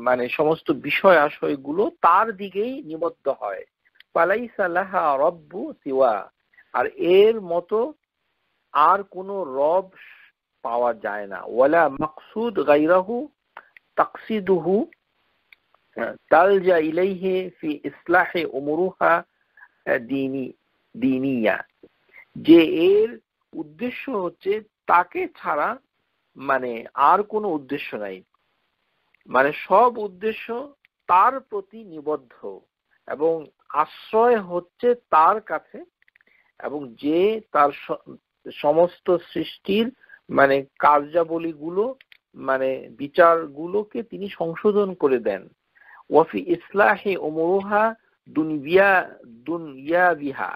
মানে সমস্ত বিষয় আশয়গুলো তার দিকেই নিবদ্ধ হয় পালাইসালাহা রব্বু সিওয়া আর এর মতো আর কোন রব পাওয়া যায় না ওয়ালা মকসুদ গাইরাহু তাকসিদুহু হ্যাঁ, তালজা ইলাইহে ফি ইসলাহে উমরুহা দিনী দিনিয়া যে এর উদ্দেশ্য হচ্ছে তাকে ছাড়া মানে আর কোনো উদ্দেশ্য নাই মানে সব উদ্দেশ্য তার প্রতি নিবদ্ধ এবং আশ্রয় হচ্ছে তার কাছে এবং যে তার সমস্ত সৃষ্টির মানে কার্যাবলীগুলো মানে বিচারগুলোকে তিনি সংশোধন করে দেন ওয়াফি ইসলাহে ওমরোহা দুনবিয়া দুনিয়া বিহা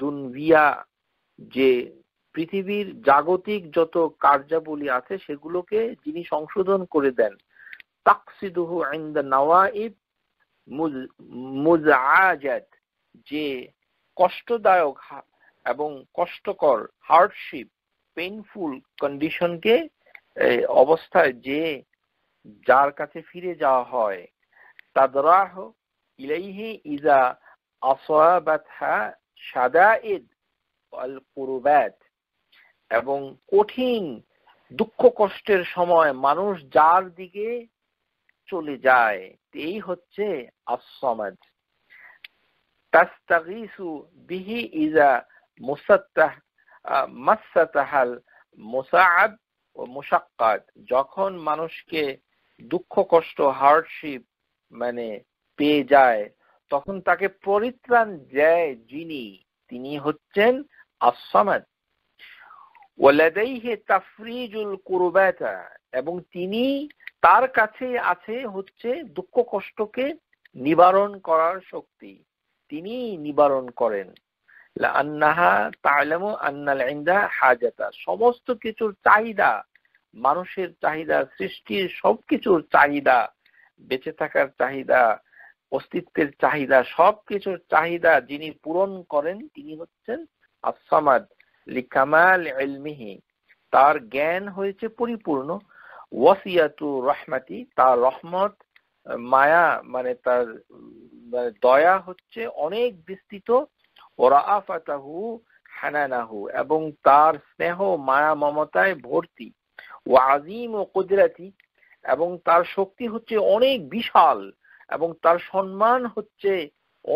দুনবিয়া যে পৃথিবীর জাগতিক যত কার্যাবলী আছে সেগুলোকে যিনি সংশোধন করে দেন তাকসিদুহু আইন্দা নওয়াইব যে কষ্টদায়ক এবং কষ্টকর হার্ডশিপ পেইনফুল কন্ডিশনকে অবস্থায় যে যার কাছে ফিরে যাওয়া হয় তাদরাহ ইলাইহি ইজা আসাবাতহা সাদাইদ আল কুরবাত এবং কঠিন দুঃখ কষ্টের সময় মানুষ যার দিকে চলে যায় এই হচ্ছে আসমাদ তাস্তাগিসু বিহি ইজা মুসাত্তাহ মাসাতাহাল মুসাআদ ও মুশাক্কাত যখন মানুষকে দুঃখ কষ্ট হার্ডশিপ মানে পেয়ে যায় তখন তাকে পরিত্রাণ দেয় যিনি তিনি হচ্ছেন আসমাদ এবং তিনি তার কাছে আছে হচ্ছে দুঃখ কষ্টকে নিবারণ করার শক্তি তিনি নিবারণ করেন আন্নাহা তালামু আন্নাল ইন্দা হাজাতা সমস্ত কিছুর চাহিদা মানুষের চাহিদা সৃষ্টির সবকিছুর চাহিদা বেঁচে থাকার চাহিদা অস্তিত্বের চাহিদা সবকিছুর চাহিদা যিনি পূরণ করেন তিনি হচ্ছেন আসামাদ লিকামাল ইলমিহি তার জ্ঞান হয়েছে পরিপূর্ণ ওয়াসিয়াতু রহমাতি তার রহমত মায়া মানে তার মানে দয়া হচ্ছে অনেক বিস্তৃত ওরা হানানাহু এবং তার স্নেহ মায়া মমতায় ভর্তি ও আজিম ও কুদরাতি এবং তার শক্তি হচ্ছে অনেক বিশাল এবং তার সম্মান হচ্ছে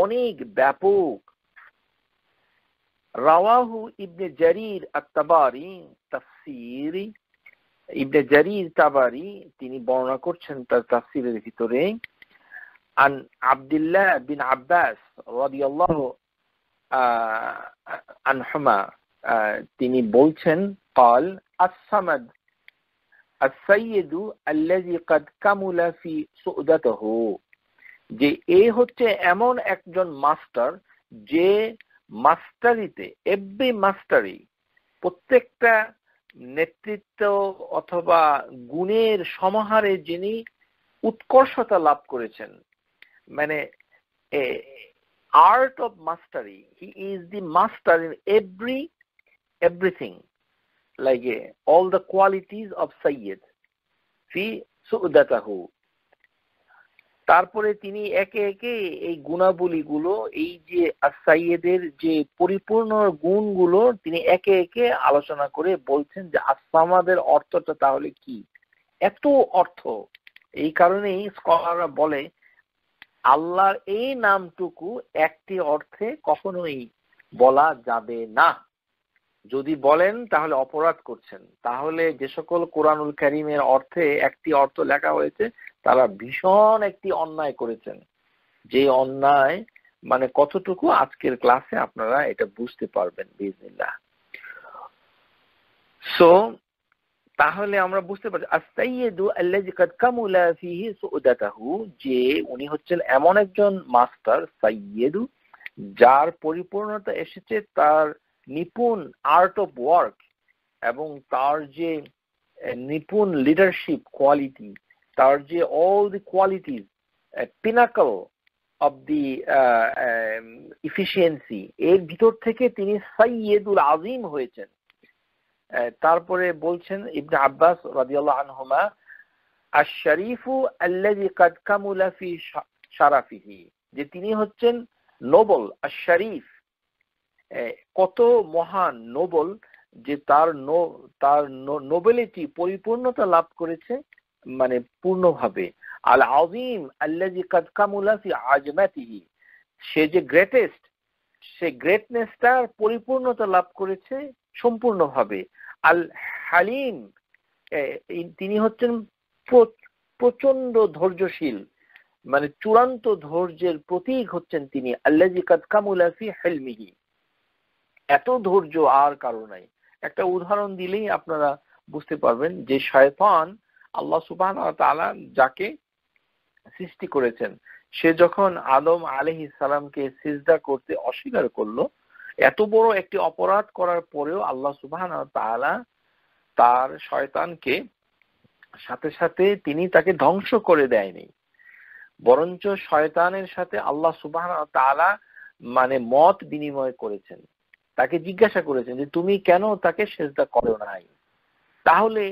অনেক ব্যাপক রাওয়াহু ইবনে জারির আত্তাবারি তাফসির ইবনে জারির তাবারি তিনি বর্ণনা করছেন তার তাফসিরের ভিতরে আন আব্দুল্লাহ বিন আব্বাস রাদিয়াল্লাহু আনহুমা তিনি বলছেন قال আসসামাদ السيد الذي قد كمل في سؤدته যে এ হচ্ছে এমন একজন মাস্টার যে মাস্টারিতে এভরি মাস্টারি প্রত্যেকটা নেতৃত্ব অথবা গুণের সমাহারে যিনি উৎকর্ষতা লাভ করেছেন মানে art of mastery he is the master in every everything like all the qualities of সৈয়দ ফি সুদাতাহু তারপরে তিনি একে একে এই গুণাবলীগুলো এই যে আসাইয়েদের যে পরিপূর্ণ গুণগুলো তিনি একে একে আলোচনা করে বলছেন যে আসামাদের আচ্ছা, অর্থটা তাহলে কি এত অর্থ এই কারণেই স্কলাররা বলে আল্লাহর এই নামটুকু একটি অর্থে কখনোই বলা যাবে না যদি বলেন তাহলে অপরাধ করছেন তাহলে যে সকল কোরআনুল করিমের অর্থে একটি অর্থ লেখা হয়েছে তারা ভীষণ একটি অন্যায় করেছেন যে অন্যায় মানে কতটুকু আজকের ক্লাসে আপনারা এটা বুঝতে পারবেন বিজনিল্লা সো তাহলে আমরা বুঝতে পারছি যে উনি হচ্ছেন এমন একজন মাস্টার সাইয়েদু যার পরিপূর্ণতা এসেছে তার নিপুণ আর্ট অফ ওয়ার্ক এবং তার যে নিপুণ লিডারশিপ কোয়ালিটি তার যে all the qualities pinnacle of the efficiency এর ভিতর থেকে তিনি সাইয়েদুল আজিম হয়েছেন তারপরে বলছেন ইবনে আব্বাস রাদিয়াল্লাহু আনহুমা আশ শরীফু আল্লাযী কাদ কামুলা ফি শারাফিহি যে তিনি হচ্ছেন নোবল আশ শরীফ কত মহান নোবল যে তার নো তার নোবেলিটি পরিপূর্ণতা লাভ করেছে মানে পূর্ণভাবে আল আজিম আল্লাজি কাদকামুলাফি আজমাতিহি সে যে গ্রেটেস্ট সে গ্রেটনেসটা পরিপূর্ণতা লাভ করেছে সম্পূর্ণভাবে আল হালিম তিনি হচ্ছেন প্রচন্ড ধৈর্যশীল মানে চূড়ান্ত ধৈর্যের প্রতীক হচ্ছেন তিনি আল্লাজি কাদকামুলাফি হেলমিহি এত ধৈর্য আর কারো নাই একটা উদাহরণ দিলেই আপনারা বুঝতে পারবেন যে শয়তান আল্লাহ সুবাহ তালা যাকে সৃষ্টি করেছেন সে যখন আদম আলি ইসালামকে সিজদা করতে অস্বীকার করলো এত বড় একটি অপরাধ করার পরেও আল্লাহ সুবাহ তালা তার শয়তানকে সাথে সাথে তিনি তাকে ধ্বংস করে দেয়নি বরঞ্চ শয়তানের সাথে আল্লাহ সুবাহ তালা মানে মত বিনিময় করেছেন তাকে জিজ্ঞাসা করেছেন যে তুমি কেন তাকে সেজদা করো নাই তাহলে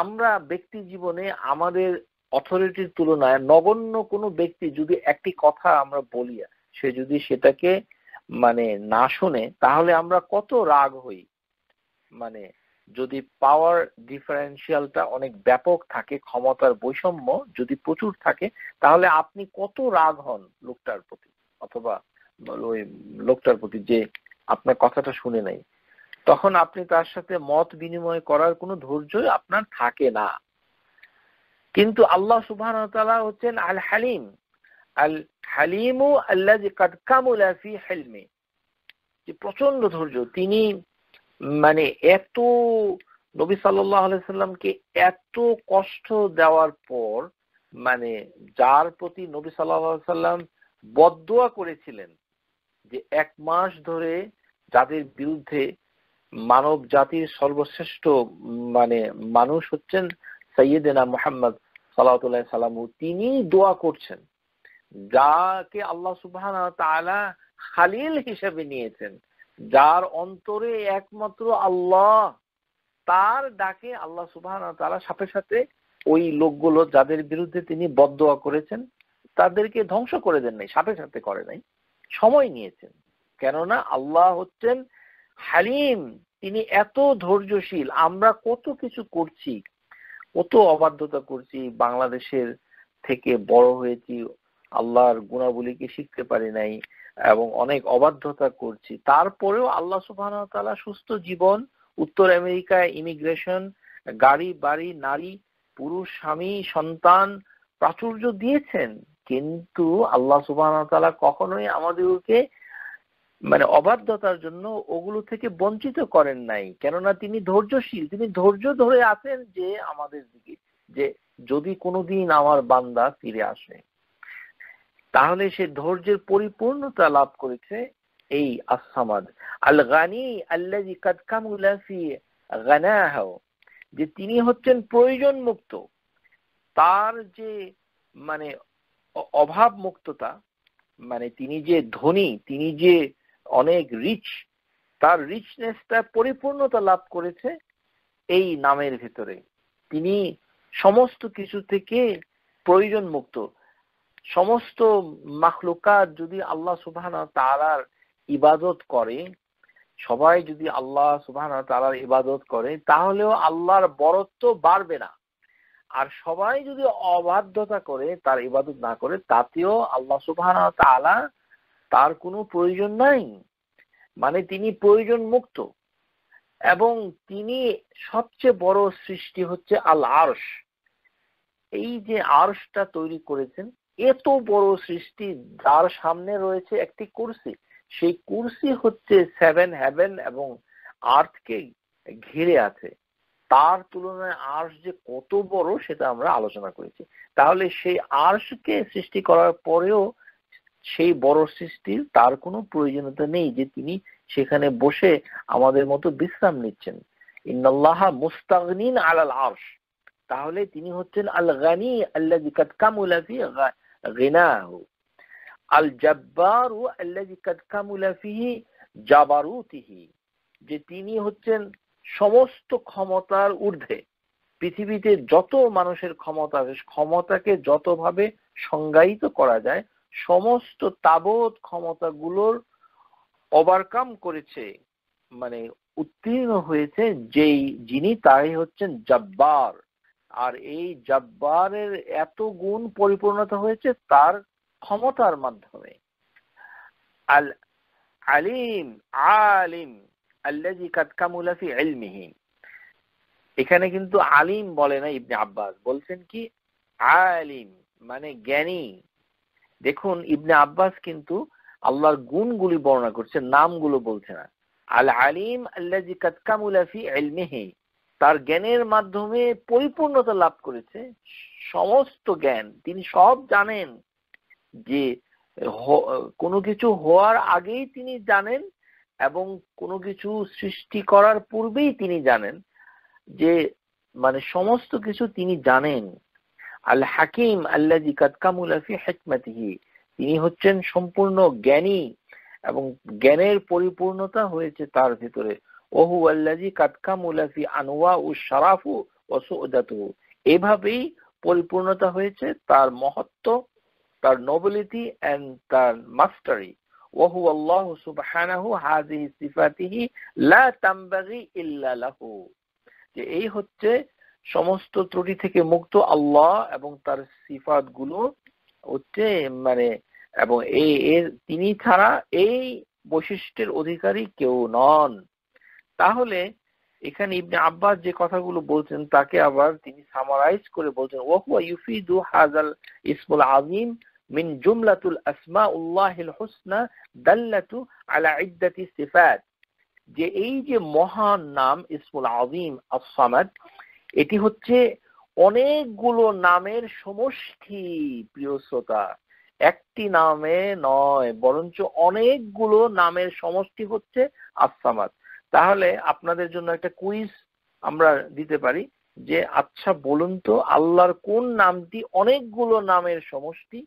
আমরা ব্যক্তি জীবনে আমাদের অথরিটির তুলনায় নগণ্য কোনো ব্যক্তি যদি একটি কথা আমরা বলি সে যদি সেটাকে মানে না শুনে তাহলে আমরা কত রাগ হই মানে যদি পাওয়ার ডিফারেন্সিয়ালটা অনেক ব্যাপক থাকে ক্ষমতার বৈষম্য যদি প্রচুর থাকে তাহলে আপনি কত রাগ হন লোকটার প্রতি অথবা ওই লোকটার প্রতি যে আপনার কথাটা শুনে নাই তখন আপনি তার সাথে মত বিনিময় করার কোনো ধৈর্যই আপনার থাকে না কিন্তু আল্লাহ সুবাহ হচ্ছেন আল হালিম আল হালিমু আল্লাহ কামুলাফি হেলমে যে প্রচন্ড ধৈর্য তিনি মানে এত নবী সাল্লাহ সাল্লামকে এত কষ্ট দেওয়ার পর মানে যার প্রতি নবী সাল্লাহ সাল্লাম বদোয়া করেছিলেন যে এক মাস ধরে যাদের বিরুদ্ধে মানব জাতির সর্বশ্রেষ্ঠ মানে মানুষ হচ্ছেন সৈয়দেনা মোহাম্মদ সালাউতুল্লাহ সালাম তিনি দোয়া করছেন যাকে আল্লাহ সুবাহ খালিল হিসেবে নিয়েছেন যার অন্তরে একমাত্র আল্লাহ তার ডাকে আল্লাহ সুবাহ তালা সাথে সাথে ওই লোকগুলো যাদের বিরুদ্ধে তিনি বদোয়া করেছেন তাদেরকে ধ্বংস করে দেন নাই সাথে সাথে করে নাই সময় নিয়েছেন কেননা আল্লাহ হচ্ছেন হালিম তিনি এত ধৈর্যশীল আমরা কত কিছু করছি কত অবাধ্যতা করছি বাংলাদেশের থেকে বড় হয়েছি আল্লাহর গুণাবলীকে শিখতে পারি নাই এবং অনেক অবাধ্যতা করছি তারপরেও আল্লাহ সুবাহ তালা সুস্থ জীবন উত্তর আমেরিকায় ইমিগ্রেশন গাড়ি বাড়ি নারী পুরুষ স্বামী সন্তান প্রাচুর্য দিয়েছেন কিন্তু আল্লাহ সুবাহ কখনোই আমাদেরকে মানে অবাধ্যতার জন্য ওগুলো থেকে বঞ্চিত করেন নাই কেননা তিনি ধৈর্যশীল তিনি ধৈর্য ধরে আছেন যে আমাদের দিকে যে যদি কোনোদিন আমার বান্দা ফিরে আসে তাহলে সে ধৈর্যের পরিপূর্ণতা লাভ করেছে এই আসামাদ আল গানি আল্লাজি গানাহ যে তিনি হচ্ছেন প্রয়োজন মুক্ত তার যে মানে অভাব মুক্ততা মানে তিনি যে ধনী তিনি যে অনেক রিচ তার রিচনেসটা পরিপূর্ণতা লাভ করেছে এই নামের ভেতরে তিনি সমস্ত কিছু থেকে প্রয়োজন মুক্ত সমস্ত মাখলুকাত যদি আল্লাহ সুবাহ তারার ইবাদত করে সবাই যদি আল্লাহ সুবাহ তারার ইবাদত করে তাহলেও আল্লাহর বরত্ব বাড়বে না আর সবাই যদি অবাধ্যতা করে তার ইবাদত না করে তাতেও আল্লাহ সুবাহ তালা তার কোনো প্রয়োজন নাই মানে তিনি প্রয়োজন মুক্ত এবং তিনি সবচেয়ে বড় সৃষ্টি হচ্ছে আল আরশ এই যে আরশটা তৈরি করেছেন এত বড় সৃষ্টি যার সামনে রয়েছে একটি কুর্সি সেই কুর্সি হচ্ছে সেভেন হেভেন এবং আর্থকে ঘিরে আছে তার তুলনায় আর্স যে কত বড় সেটা আমরা আলোচনা করেছি তাহলে সেই আর্শকে সৃষ্টি করার পরেও সেই বড় সৃষ্টির তার কোনো প্রয়োজনীয়তা নেই যে তিনি সেখানে বসে আমাদের মতো বিশ্রাম নিচ্ছেন তাহলে তিনি হচ্ছেন আল গানি আল্লাহ আল জাব্বারু আল্লাযী জাবারুতিহি যে তিনি হচ্ছেন সমস্ত ক্ষমতার ঊর্ধ্বে পৃথিবীতে যত মানুষের ক্ষমতা আছে ক্ষমতাকে যতভাবে সংজ্ঞায়িত করা যায় সমস্ত তাবৎ ক্ষমতাগুলোর ওভারকাম করেছে মানে উত্তীর্ণ হয়েছে যেই যিনি তাই হচ্ছেন জব্বার আর এই জব্বারের এত গুণ পরিপূর্ণতা হয়েছে তার ক্ষমতার মাধ্যমে আল আলিম আলিম আল্লাজি কাতকামুলা ফি ইলমিহি এখানে কিন্তু আলিম বলে না ইবনে আব্বাস বলছেন কি আলিম মানে জ্ঞানী দেখুন ইবনে আব্বাস কিন্তু আল্লাহর গুণগুলি বর্ণনা করছে নামগুলো বলছে না আল আলিম আল্লাহ কাতকামুলাফি এলমেহে তার জ্ঞানের মাধ্যমে পরিপূর্ণতা লাভ করেছে সমস্ত জ্ঞান তিনি সব জানেন যে কোনো কিছু হওয়ার আগেই তিনি জানেন এবং কোনো কিছু সৃষ্টি করার পূর্বেই তিনি জানেন যে মানে সমস্ত কিছু তিনি জানেন আল হাকিম আল্লাজি কাতকামুলাফি হেকমাতিহি তিনি হচ্ছেন সম্পূর্ণ জ্ঞানী এবং জ্ঞানের পরিপূর্ণতা হয়েছে তার ভিতরে ওহু আল্লাজি কাতকামুলাফি আনোয়া ও সারাফু অসুদাতু এভাবেই পরিপূর্ণতা হয়েছে তার মহত্ব তার নোবেলিটি এন্ড তার মাস্টারি ওহু আল্লাহ সুবহানাহু হাযিহি সিফাতিহি লা তামবাগি ইল্লা লাহু যে এই হচ্ছে সমস্ত ত্রুটি থেকে মুক্ত আল্লাহ এবং তার সিফাত গুলো হচ্ছে মানে এবং এই তিনি ছাড়া এই বৈশিষ্ট্যের অধিকারী কেউ নন তাহলে এখানে ইবনে আব্বাস যে কথাগুলো বলছেন তাকে আবার তিনি সামারাইজ করে বলছেন ওয়াহুয়া ইউফিদু হাজাল ইসমুল আজিম মিন জুমলাতুল আসমা উল্লাহিল হুসনা দাল্লাতু আলা ইদ্দাতি সিফাত যে এই যে মহান নাম ইসমুল আজিম আসামাদ এটি হচ্ছে অনেকগুলো নামের সমষ্টি প্রিয় শ্রোতা একটি নামে নয় বরঞ্চ অনেকগুলো নামের সমষ্টি হচ্ছে আসামাদ তাহলে আপনাদের জন্য একটা কুইজ আমরা দিতে পারি যে আচ্ছা বলুন তো আল্লাহর কোন নামটি অনেকগুলো নামের সমষ্টি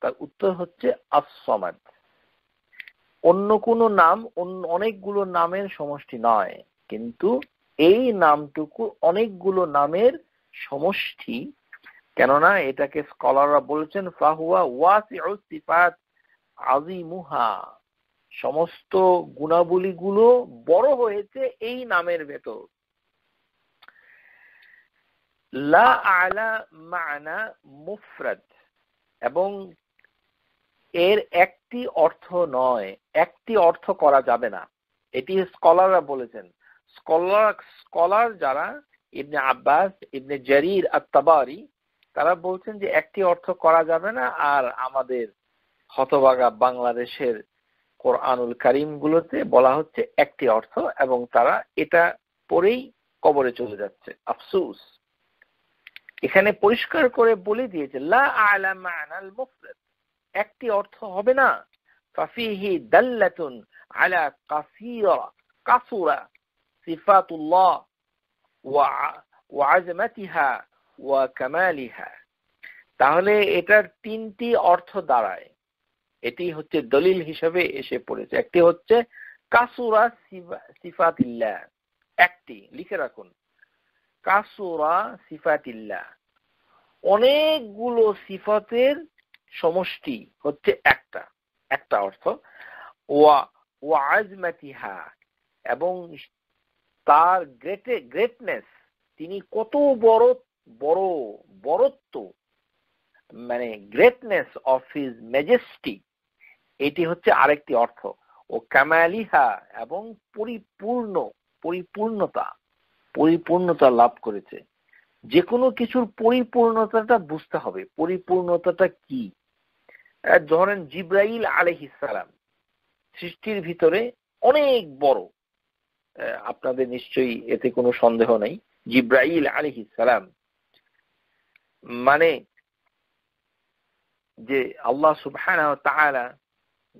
তার উত্তর হচ্ছে আসামাদ অন্য কোনো নাম অন্য অনেকগুলো নামের সমষ্টি নয় কিন্তু এই নামটুকু অনেকগুলো নামের সমষ্টি কেননা এটাকে স্কলাররা বলছেন ফাহুয়া ওয়াসিফাত আজিমুহা সমস্ত গুণাবলীগুলো বড় হয়েছে এই নামের ভেতর লা আলা মানা মুফরাদ এবং এর একটি অর্থ নয় একটি অর্থ করা যাবে না এটি স্কলাররা বলেছেন স্কলার স্কলার যারা ইবনে আব্বাস ইবনে জারির আত্মাবারি তারা বলছেন যে একটি অর্থ করা যাবে না আর আমাদের হতবাগা বাংলাদেশের কোরআনুল কারিম গুলোতে বলা হচ্ছে একটি অর্থ এবং তারা এটা পরেই কবরে চলে যাচ্ছে আফসুস এখানে পরিষ্কার করে বলে দিয়েছে লা একটি অর্থ হবে না ফাফিহি দাল্লাতুন আলা কাসীরা কাসুরা صفات الله وعزمتها وكمالها তাহলে এটার তিনটি অর্থ দাঁড়ায় এটি হচ্ছে দলিল হিসেবে এসে পড়েছে একটি হচ্ছে কাসুরা সিফাতিল্লা একটি লিখে রাখুন কাসুরা সিফাতিল্লা অনেকগুলো সিফাতের সমষ্টি হচ্ছে একটা একটা অর্থ ওয়া ওয়া আজমাতিহা এবং তার গ্রেটে গ্রেটনেস তিনি কত বড় বড় বড়ত্ব মানে গ্রেটনেস অফ হিজ মেজেস্টি এটি হচ্ছে আরেকটি অর্থ ও ক্যামালিহা এবং পরিপূর্ণ পরিপূর্ণতা পরিপূর্ণতা লাভ করেছে যে কোনো কিছুর পরিপূর্ণতাটা বুঝতে হবে পরিপূর্ণতাটা কি ধরেন জিব্রাইল আলহিসাম সৃষ্টির ভিতরে অনেক বড় আপনাদের নিশ্চয়ই এতে কোনো সন্দেহ নাই জিব্রাইল আলহ ইসালাম মানে যে আল্লাহ সুবহান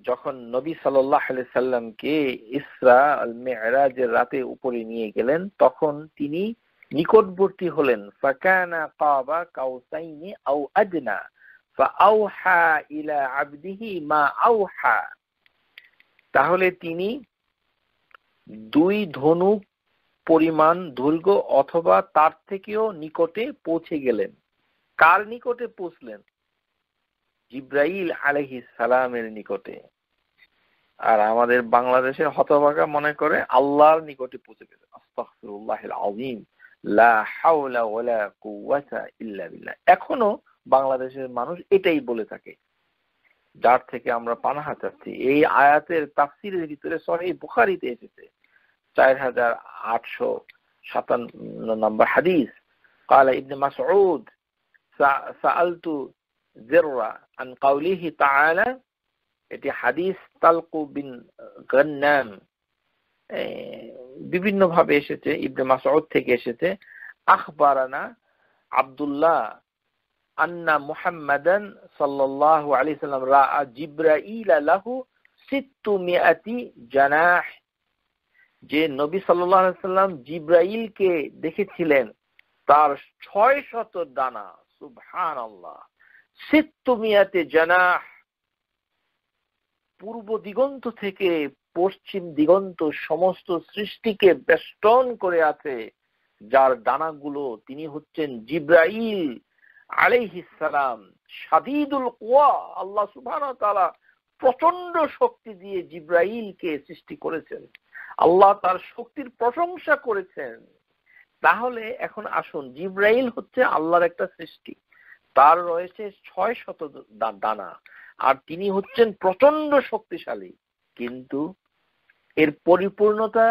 যখন নবী সাল্লামকে ইসরা আল মেয়েরাজের রাতে উপরে নিয়ে গেলেন তখন তিনি নিকটবর্তী হলেন তাহলে তিনি দুই ধনুক পরিমাণ দৈর্ঘ্য অথবা তার থেকেও নিকটে পৌঁছে গেলেন কার নিকটে পৌঁছলেন জিব্রাইল আলহি সালামের নিকটে আর আমাদের বাংলাদেশের হতভাগা মনে করে আল্লাহর নিকটে পৌঁছে গেছে লা ইল্লা বিল্লাহ এখনো বাংলাদেশের মানুষ এটাই বলে থাকে যার থেকে আমরা পানাহা চাচ্ছি এই আয়াতের তাফসিরের ভিতরে সহি বোখারিতে এসেছে চার হাজার আটশো সাতান্ন হাদিস قال ابن مسعود سألت এটি হাদিস তালকু বিন গন্নাম বিভিন্নভাবে এসেছে ইবনে মাসউদ থেকে এসেছে আখবারানা আব্দুল্লাহ আন্না মুহাম্মাদান সাল্লাল্লাহু আলাইহি সাল্লাম রাআ জিবরাইল লাহু 600 জানাহ যে নবী সাল্লাম জিব্রাইলকে দেখেছিলেন তার ছয় শত দানা সুভান আল্লাহ সিত্তুমিয়াতে জানাহ পূর্ব দিগন্ত থেকে পশ্চিম দিগন্ত সমস্ত সৃষ্টিকে বেষ্টন করে আছে যার দানাগুলো তিনি হচ্ছেন জিব্রাইল আলাইহিসালাম সাদিদুল কোয়া আল্লাহ সুবাহ প্রচন্ড শক্তি দিয়ে জিব্রাইলকে সৃষ্টি করেছেন আল্লাহ তার শক্তির প্রশংসা করেছেন তাহলে এখন আসুন জিব্রাইল হচ্ছে আল্লাহর একটা সৃষ্টি তার রয়েছে ছয় শত দানা আর তিনি হচ্ছেন প্রচন্ড শক্তিশালী কিন্তু এর পরিপূর্ণতা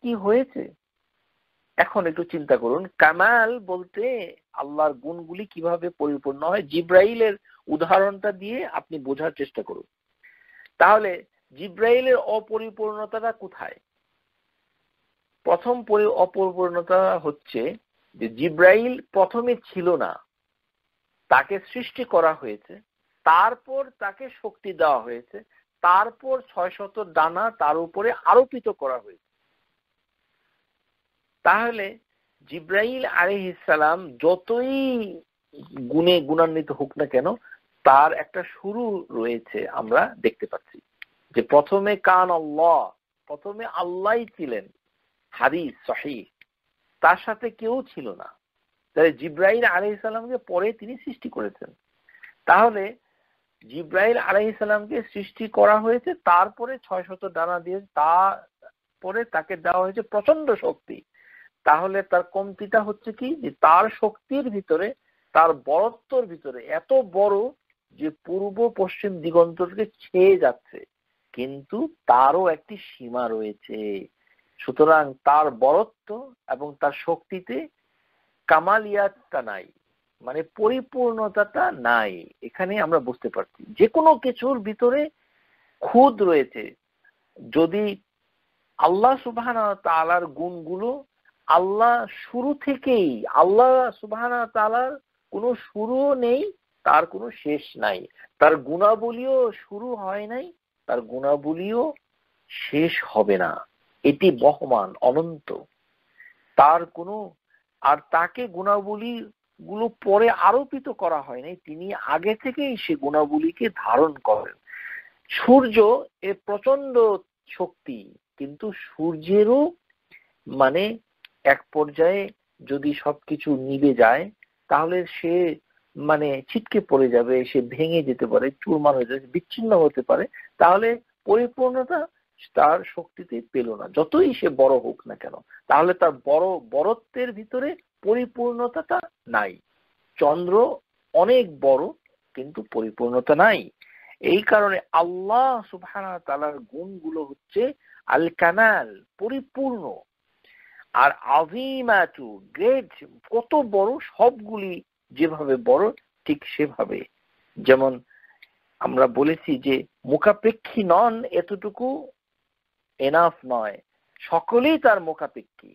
কি হয়েছে এখন একটু চিন্তা করুন কামাল বলতে আল্লাহর গুণগুলি কিভাবে পরিপূর্ণ হয় জিব্রাইলের উদাহরণটা দিয়ে আপনি বোঝার চেষ্টা করুন তাহলে জিব্রাইলের অপরিপূর্ণতাটা কোথায় প্রথম অপরপূর্ণতা হচ্ছে যে জিব্রাইল প্রথমে ছিল না তাকে সৃষ্টি করা হয়েছে তারপর তাকে শক্তি দেওয়া হয়েছে তারপর ছয় শত ডানা তার উপরে আরোপিত করা হয়েছে তাহলে জিব্রাইল আলি ইসালাম যতই গুণে গুণান্বিত হোক না কেন তার একটা শুরু রয়েছে আমরা দেখতে পাচ্ছি যে প্রথমে কান আল্লাহ প্রথমে আল্লাহ ছিলেন হাদিস সহি তার সাথে কেউ ছিল না তাহলে জিব্রাইল আলাইসাল্লামকে পরে তিনি সৃষ্টি করেছেন তাহলে জিব্রাইল আলাইসাল্লামকে সৃষ্টি করা হয়েছে তারপরে ছয় শত ডানা দিয়ে তারপরে তাকে দেওয়া হয়েছে প্রচন্ড শক্তি তাহলে তার কমতিটা হচ্ছে কি যে তার শক্তির ভিতরে তার বরত্বর ভিতরে এত বড় যে পূর্ব পশ্চিম দিগন্তকে ছেয়ে যাচ্ছে কিন্তু তারও একটি সীমা রয়েছে সুতরাং তার বরত্ব এবং তার শক্তিতে কামালিয়াতটা নাই মানে পরিপূর্ণতাটা নাই এখানে আমরা বুঝতে পারছি যে কোনো কিছুর ভিতরে খুদ রয়েছে যদি আল্লাহ সুবাহান তালার গুণগুলো আল্লাহ শুরু থেকেই আল্লাহ সুবাহান তালার কোনো শুরুও নেই তার কোনো শেষ নাই তার গুণাবলীও শুরু হয় নাই তার গুণাবলীও শেষ হবে না এটি বহমান অনন্ত তার কোন আর তাকে গুণাবলী গুলো পরে আরোপিত করা হয়নি তিনি আগে থেকেই সে গুণাবলীকে ধারণ করেন সূর্য এ প্রচন্ড শক্তি কিন্তু সূর্যেরও মানে এক পর্যায়ে যদি সবকিছু নিবে যায় তাহলে সে মানে ছিটকে পড়ে যাবে সে ভেঙে যেতে পারে চুরমান হয়ে যাবে বিচ্ছিন্ন হতে পারে তাহলে পরিপূর্ণতা তার শক্তিতে পেল না যতই সে বড় হোক না কেন তাহলে তার বড় বড়ত্বের ভিতরে পরিপূর্ণতাটা নাই চন্দ্র অনেক বড় কিন্তু পরিপূর্ণতা নাই এই কারণে আল্লাহ সুবহানা তালার গুণগুলো হচ্ছে আল কানাল পরিপূর্ণ আর আভিমাচু গ্রেট কত বড় সবগুলি যেভাবে বড় ঠিক সেভাবে যেমন আমরা বলেছি যে মুখাপেক্ষী নন এতটুকু এনাফ নয় সকলেই তার মোকাপেক্ষী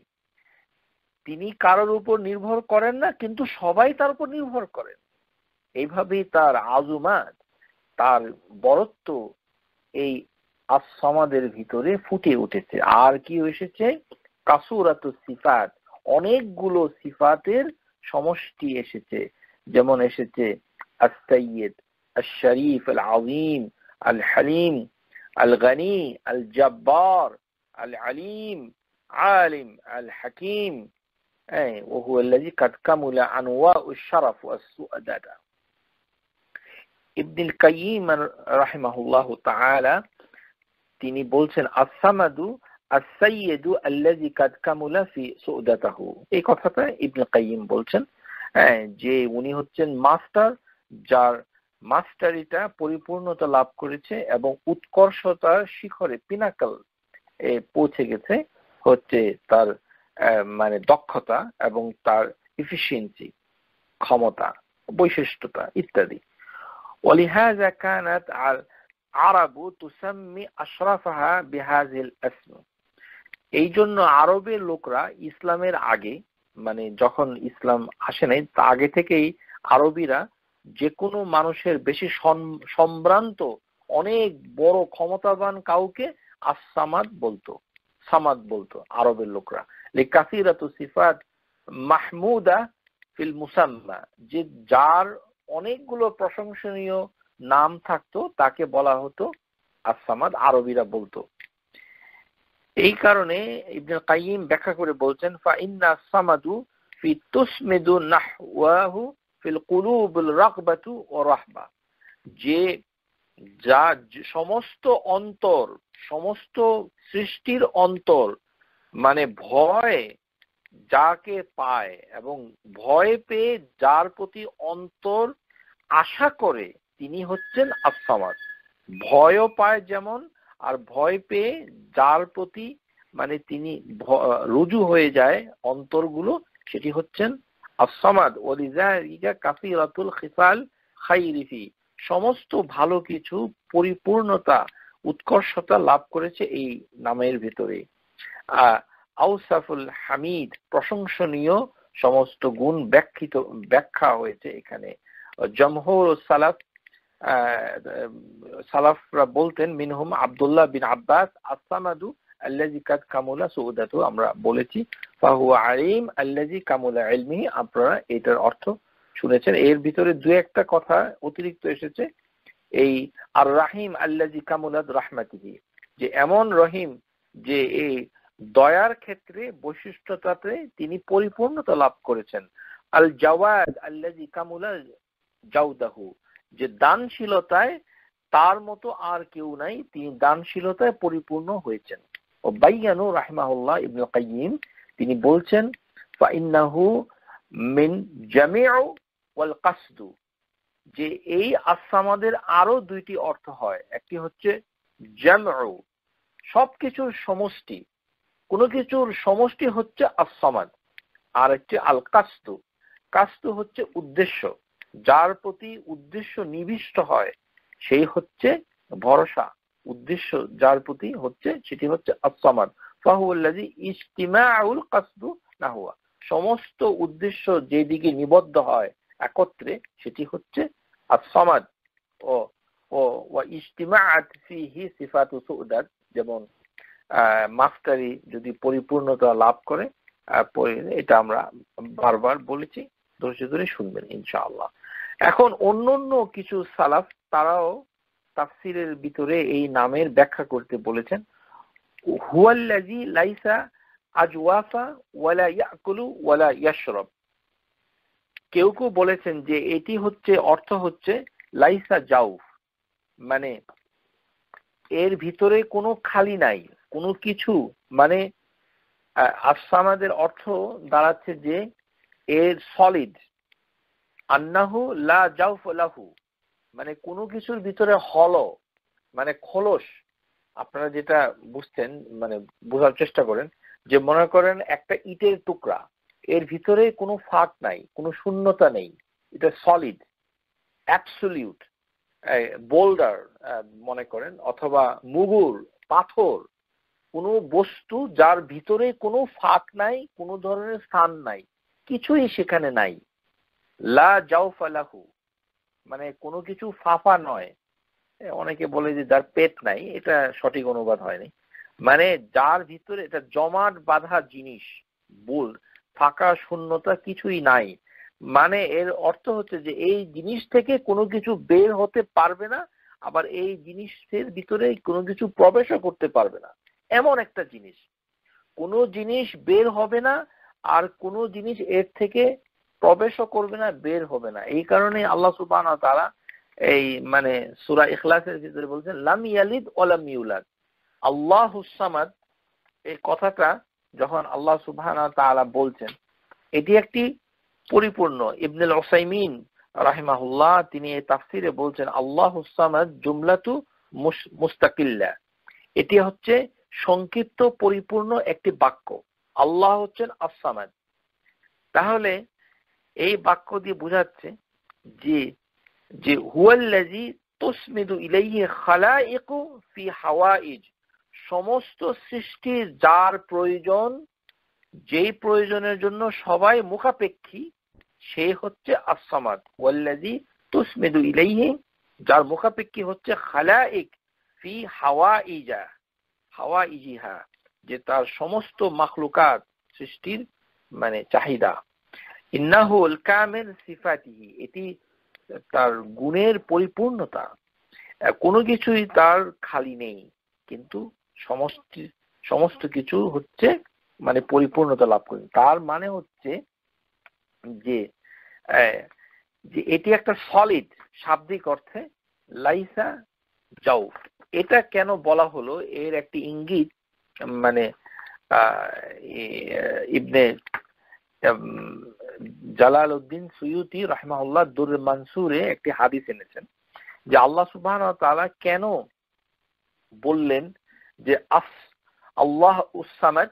তিনি কারোর উপর নির্ভর করেন না কিন্তু সবাই তার উপর নির্ভর করেন এইভাবেই তার আজুমাত তার বরত্ব এই আসমাদের ভিতরে ফুটে উঠেছে আর কি এসেছে কাসুরাত সিফাত অনেকগুলো সিফাতের সমষ্টি এসেছে যেমন এসেছে আস্তাইয়েদ আল শরীফ আল আজিম আল হালিম الغني الجبار العليم عالم الحكيم أي وهو الذي قد كمل أنواع الشرف والسؤدادة ابن القيم رحمه الله تعالى تيني বলছেন الصمد السيد الذي قد كمل في سؤدته اي কথাটা ابن القيم বলছেন হ্যাঁ যে উনি হচ্ছেন মাস্টার যার মাস্টারিটা পরিপূর্ণতা লাভ করেছে এবং উৎকর্ষতার শিখরে পিনাকাল পৌঁছে গেছে হচ্ছে তার মানে দক্ষতা এবং তার ইফিসিয়েন্সি ক্ষমতা বৈশিষ্ট্যতা ইত্যাদি ولهذا كانت العرب تسمي أشرفها بهذه الاسم এই জন্য আরবের লোকরা ইসলামের আগে মানে যখন ইসলাম আসে নাই তা আগে থেকেই আরবিরা যে কোনো মানুষের বেশি সম্ভ্রান্ত অনেক বড় ক্ষমতাবান কাউকে আসামাদ বলতো সামাদ বলতো আরবের লোকরা লিকাসিরাতু সিফাত মাহমুদা ফিল মুসাম্মা যে যার অনেকগুলো প্রশংসনীয় নাম থাকতো তাকে বলা হতো আসামাদ আরবিরা বলতো এই কারণে ইবনুল কাইয়িম ব্যাখ্যা করে বলছেন ফা ইন্না সামাদু ফি তুসমিদু নাহওয়াহু যে যা সমস্ত অন্তর সমস্ত সৃষ্টির অন্তর মানে ভয় যাকে পায় এবং ভয় পেয়ে যার প্রতি অন্তর আশা করে তিনি হচ্ছেন আসামাদ ভয় পায় যেমন আর ভয় পেয়ে যার প্রতি মানে তিনি রুজু হয়ে যায় অন্তরগুলো সেটি হচ্ছেন আসমাদ ওলিজারিকা কাসিরাতুল খিসাল খাইরিফি সমস্ত ভালো কিছু পরিপূর্ণতা উৎকর্ষতা লাভ করেছে এই নামের ভিতরে আউসাফুল হামিদ প্রশংসনীয় সমস্ত গুণ ব্যাখ্যিত ব্যাখ্যা হয়েছে এখানে জমহর সালাফ সালাফরা বলতেন মিনহুম আবদুল্লাহ বিন আব্বাস আসামাদু আল্লাহ কামুলা আমরা বলেছি আলিম আল্লাজি কামুলা আলমি আপনারা এটার অর্থ শুনেছেন এর ভিতরে দু একটা কথা অতিরিক্ত এসেছে এই আর রাহিম আল্লাজি কামুলাদ রাহমাতিহি যে এমন রহিম যে এই দয়ার ক্ষেত্রে বৈশিষ্ট্যতাতে তিনি পরিপূর্ণতা লাভ করেছেন আল জাওয়াদ আল্লাজি কামুলা জাউদাহু যে দানশীলতায় তার মতো আর কেউ নাই তিনি দানশীলতায় পরিপূর্ণ হয়েছেন ও বাইয়ানু রাহমাহুল্লাহ ইবনুল কাইয়িম তিনি বলছেন যে এই আসামাদের আরো দুইটি অর্থ হয় একটি হচ্ছে জামউ সবকিছুর সমষ্টি কোনো কিছুর সমষ্টি হচ্ছে আসামাদ আর একটি আল কাস্তু কাস্তু হচ্ছে উদ্দেশ্য যার প্রতি উদ্দেশ্য নিবিষ্ট হয় সেই হচ্ছে ভরসা উদ্দেশ্য যার প্রতি হচ্ছে সেটি হচ্ছে আসামাদ ফাহুল্লাজি ইস্তিমাউল কাসদু না হওয়া সমস্ত উদ্দেশ্য যেদিকে নিবদ্ধ হয় একত্রে সেটি হচ্ছে আসমাদ ও ও ইস্তিমাআত ফিহি সিফাতু সুদাত যেমন মাস্টারি যদি পরিপূর্ণতা লাভ করে এটা আমরা বারবার বলেছি ধৈর্য ধরে শুনবেন ইনশাআল্লাহ এখন অন্য অন্য কিছু সালাফ তারাও তাফসিরের ভিতরে এই নামের ব্যাখ্যা করতে বলেছেন هو الذي ليس আজওয়াফা ওয়ালা ইয়াকুলু ওয়ালা ইয়াশরব কেউ কেউ বলেছেন যে এটি হচ্ছে অর্থ হচ্ছে লাইসা জাউফ মানে এর ভিতরে কোনো খালি নাই কোনো কিছু মানে আসামাদের অর্থ দাঁড়াচ্ছে যে এর সলিড আন্নাহু লা জাউফ লাহু মানে কোনো কিছুর ভিতরে হল মানে খোলস আপনারা যেটা বুঝছেন মানে বোঝার চেষ্টা করেন যে মনে করেন একটা ইটের টুকরা এর ভিতরে কোনো ফাঁক নাই কোনো শূন্যতা নেই এটা সলিড অ্যাবসলিউট বোল্ডার মনে করেন অথবা মুগুর পাথর কোনো বস্তু যার ভিতরে কোনো ফাঁক নাই কোনো ধরনের স্থান নাই কিছুই সেখানে নাই লা যাও ফালাহু মানে কোনো কিছু ফাফা নয় অনেকে বলে যে যার পেট নাই এটা সঠিক অনুবাদ হয়নি মানে যার ভিতরে এটা জমাট বাধা জিনিস বুল ফাঁকা শূন্যতা কিছুই নাই মানে এর অর্থ হচ্ছে যে এই জিনিস থেকে কোনো কিছু বের হতে পারবে না আবার এই জিনিসের ভিতরে কোনো কিছু প্রবেশও করতে পারবে না এমন একটা জিনিস কোনো জিনিস বের হবে না আর কোনো জিনিস এর থেকে প্রবেশও করবে না বের হবে না এই কারণে আল্লাহ সুবাহ তারা এই মানে সুরা ইখলাসের ভিতরে বলছেন লাম ইয়ালিদ ওলাম ইউলাদ আল্লাহ হুসামাদ এই কথাটা যখন আল্লাহ সুবহান বলছেন এটি একটি পরিপূর্ণ ইবনুল ওসাইমিন রাহিমাহুল্লাহ তিনি এই তাফসিরে বলছেন আল্লাহ হুসামাদ জুমলাতু মুস্তাকিল্লা এটি হচ্ছে সংক্ষিপ্ত পরিপূর্ণ একটি বাক্য আল্লাহ হচ্ছেন আসামাদ তাহলে এই বাক্য দিয়ে বোঝাচ্ছে যে যে হুয়াল্লাজি তসমিদু ইলাইহি খালাইকু ফি হাওয়াইজ সমস্ত সৃষ্টি যার প্রয়োজন যেই প্রয়োজনের জন্য সবাই মুখাপেক্ষী সে হচ্ছে আসামাদ ওয়াল্লাজি তুসমিদু ইলাইহি যার মুখাপেক্ষী হচ্ছে খালাইক ফি হাওয়াইজা হাওয়াইজিহা যে তার সমস্ত মাখলুকাত সৃষ্টির মানে চাহিদা ইন্নাহুল কামেল সিফাতিহি এটি তার গুণের পরিপূর্ণতা কোনো কিছুই তার খালি নেই কিন্তু সমষ্টি সমস্ত কিছু হচ্ছে মানে পরিপূর্ণতা লাভ করে তার মানে হচ্ছে যে যে এটি একটা সলিড শাব্দিক অর্থে লাইসা যাও এটা কেন বলা হলো এর একটি ইঙ্গিত মানে আহ ইবনে জালাল উদ্দিন সুয়ুতি রাহমাউল্লাহ দুর মানসুরে একটি হাদিস এনেছেন যে আল্লাহ সুবাহ তারা কেন বললেন যে আস আল্লাহ উসামাদ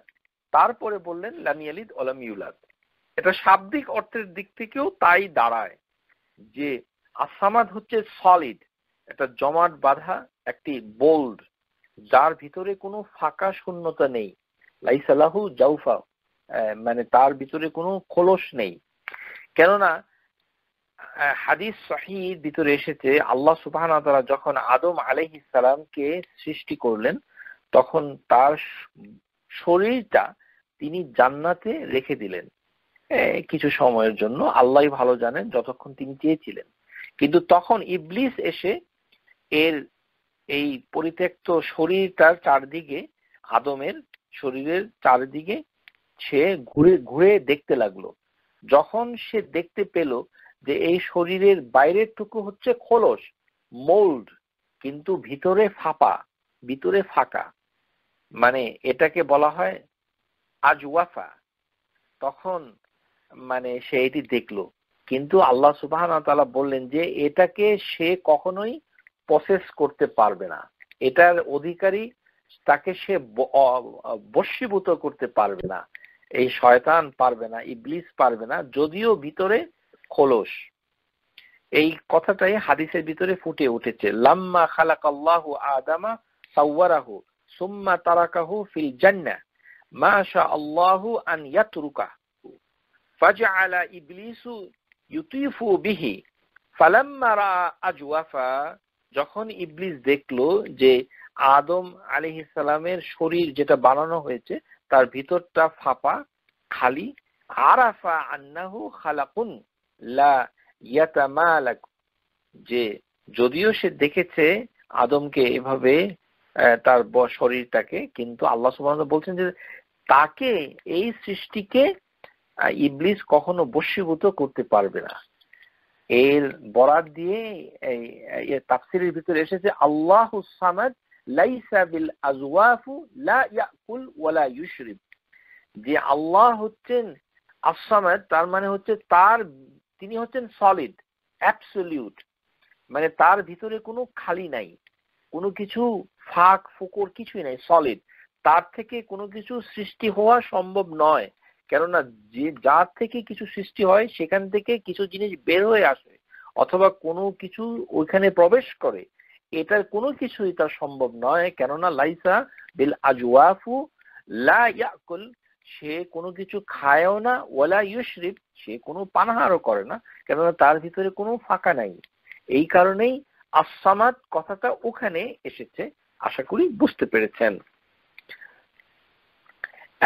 তারপরে বললেন আলিদ ওলাম ইউলাদ এটা শাব্দিক অর্থের দিক থেকেও তাই দাঁড়ায় যে আসামাদ হচ্ছে সলিড এটা জমাট বাধা একটি বোল্ড যার ভিতরে কোনো ফাঁকা শূন্যতা নেই লাইসালাহু জাউফা মানে তার ভিতরে কোনো খোলস নেই কেননা হাদিস সাহির ভিতরে এসেছে আল্লাহ সুবাহ যখন আদম আলহ ইসালামকে সৃষ্টি করলেন তখন তার শরীরটা তিনি জান্নাতে রেখে দিলেন কিছু সময়ের জন্য আল্লাহ ভালো জানেন যতক্ষণ তিনি চেয়েছিলেন কিন্তু তখন ইবলিস এসে এর এই পরিত্যক্ত শরীরটার চারদিকে আদমের শরীরের চারদিকে সে ঘুরে ঘুরে দেখতে লাগলো যখন সে দেখতে পেল যে এই শরীরের বাইরের টুকু হচ্ছে খোলস মোল্ড কিন্তু ভিতরে ফাপা ভিতরে ফাঁকা মানে এটাকে বলা হয় আজওয়াফা তখন মানে সে এটি দেখলো কিন্তু আল্লাহ সুবাহ বললেন যে এটাকে সে কখনোই প্রসেস করতে পারবে না এটার অধিকারী তাকে সে বস্মীভূত করতে পারবে না এই শয়তান পারবে না ইবলিস পারবে না যদিও ভিতরে খোলস এই কথাটাই হাদিসের ভিতরে ফুটে উঠেছে লাম্মা খালাক আল্লাহ আদামা সাউয়ারাহু সুম্মা তারাকাহু ফিল জান্না আন ইয়াতরুকা ইউতিফু বিহি ফালাম্মা রা আজওয়াফা যখন ইবলিস দেখলো যে আদম আলিহিসালামের শরীর যেটা বানানো হয়েছে তার ভিতরটা ফাঁপা খালি আরাফা আন্নাহু খালাকুন যে যদিও সে দেখেছে আদমকে এভাবে তার শরীরটাকে কিন্তু আল্লাহ সুবাহ বলছেন যে তাকে এই সৃষ্টিকে ইবলিস কখনো বশীভূত করতে পারবে না এর বরাত দিয়ে এই তাফসিরের ভিতরে এসেছে আল্লাহ সামাদ লাইসা বিল আজওয়াফু লা ইয়াকুল ওয়ালা ইউশরিব যে আল্লাহ হচ্ছেন আসসামাদ তার মানে হচ্ছে তার তিনি হচ্ছেন সলিড অ্যাবসলিউট মানে তার ভিতরে কোনো খালি নাই কোনো কিছু ফাঁক ফুকর কিছুই নাই সলিড তার থেকে কোনো কিছু সৃষ্টি হওয়া সম্ভব নয় কেননা যে যার থেকে কিছু সৃষ্টি হয় সেখান থেকে কিছু জিনিস বের হয়ে আসে অথবা কোনো কিছু ওইখানে প্রবেশ করে এটার কোনো কিছুই তার সম্ভব নয় কেননা লাইসা বিল আজুয়াফু লা সে কোনো কিছু খায়ও না ওলা ইউশরিপ সে কোনো পানাহারও করে না কেননা তার ভিতরে কোনো ফাঁকা নাই এই কারণেই আসামাত কথাটা ওখানে এসেছে আশা করি বুঝতে পেরেছেন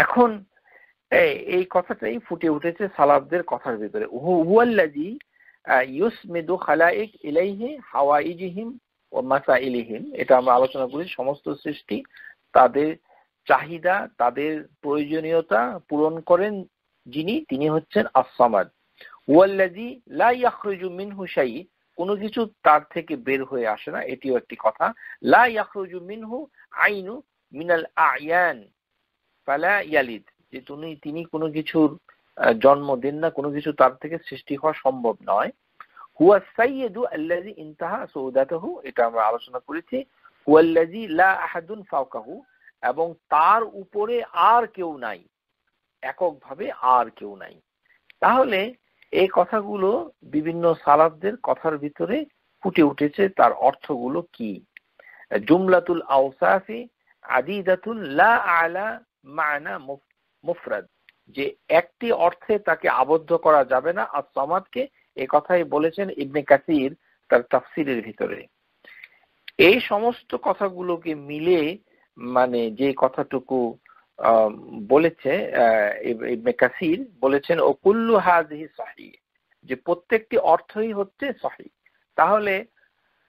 এখন এই কথাটাই ফুটে উঠেছে সালাবদের কথার ভিতরে হুয়াল্লাজি ইউসমিদু ইলাইহে হাওয়া হাওয়াইজিহিম মাসা এটা আমরা আলোচনা করি সমস্ত সৃষ্টি তাদের চাহিদা তাদের প্রয়োজনীয়তা পূরণ করেন যিনি তিনি হচ্ছেন আসামাদ ওয়াল্লাজি লাই ইয়াখরুজু মিন শাই কোনো কিছু তার থেকে বের হয়ে আসে না এটিও একটি কথা লা ইয়াখরুজু হু আইনু মিনাল আয়ান পালা ইয়ালিদ যে তুমি তিনি কোনো কিছুর জন্ম দেন না কোনো কিছু তার থেকে সৃষ্টি হওয়া সম্ভব নয় আলোচনা করেছি হুয়াল্লাজি ফাওকাহু এবং তার উপরে আর কেউ নাই এককভাবে আর কেউ নাই তাহলে এই কথাগুলো বিভিন্ন সালাফদের কথার ভিতরে ফুটে উঠেছে তার অর্থগুলো কি জুমলাতুল আওসাফি আদিদাতুল লা আলা মানা মুফরাদ যে একটি অর্থে তাকে আবদ্ধ করা যাবে না আর সমাজকে এ কথাই বলেছেন ইবনে কাসির তার তাফসিরের ভিতরে এই সমস্ত কথাগুলোকে মিলে মানে যে কথাটুকু বলেছে ইবনে কাসির বলেছেন ও কুল্লু হাজহি সাহি যে প্রত্যেকটি অর্থই হচ্ছে সহি তাহলে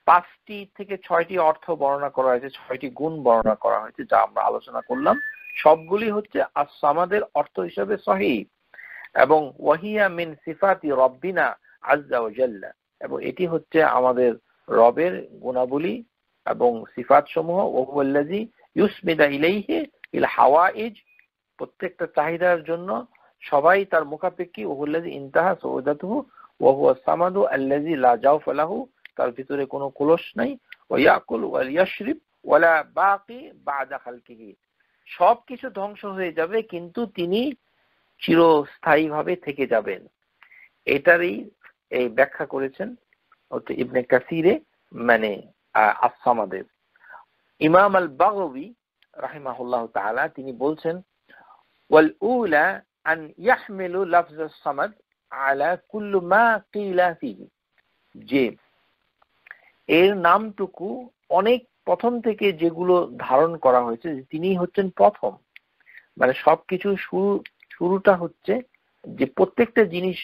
পাঁচটি থেকে ছয়টি অর্থ বর্ণনা করা হয়েছে ছয়টি গুণ বর্ণনা করা হয়েছে যা আমরা আলোচনা করলাম সবগুলি হচ্ছে আসামাদের অর্থ হিসাবে সহি এবং ওয়াহিয়া মিন সিফাতি রব্বিনা আজ্জা এবং এটি হচ্ছে আমাদের রবের গুণাবলী এবং সিফাত সমূহ ওহুল্লাজি ইউসমিদা ইলাইহে ইল ইজ প্রত্যেকটা চাহিদার জন্য সবাই তার মুখাপেক্ষী ওহুল্লাজি ইন্তাহা সৌদাতুহু ওহুয়া সামাদু আল্লাজি লা জাও ফালাহু তার ভিতরে কোনো কুলস নাই ও ইয়াকুল ওয়াল ইয়াশরিব ওয়ালা বাকি বাদা খালকিহি সব কিছু ধ্বংস হয়ে যাবে কিন্তু তিনি চিরস্থায়ীভাবে থেকে যাবেন এটারই এই ব্যাখ্যা করেছেন ইবনে কাসিরে মানে আসসামাদের ইমাম আল বাগবি রাহিমাহুল্লাহ তাআলা তিনি বলছেন ওয়াল উলা আন ইয়াহমিলু লাফজ সামাদ আলা কুল্লু মা কিলা ফিহি যে এর নামটুকু অনেক প্রথম থেকে যেগুলো ধারণ করা হয়েছে তিনি হচ্ছেন প্রথম মানে সবকিছু শুরু শুরুটা হচ্ছে যে প্রত্যেকটা জিনিস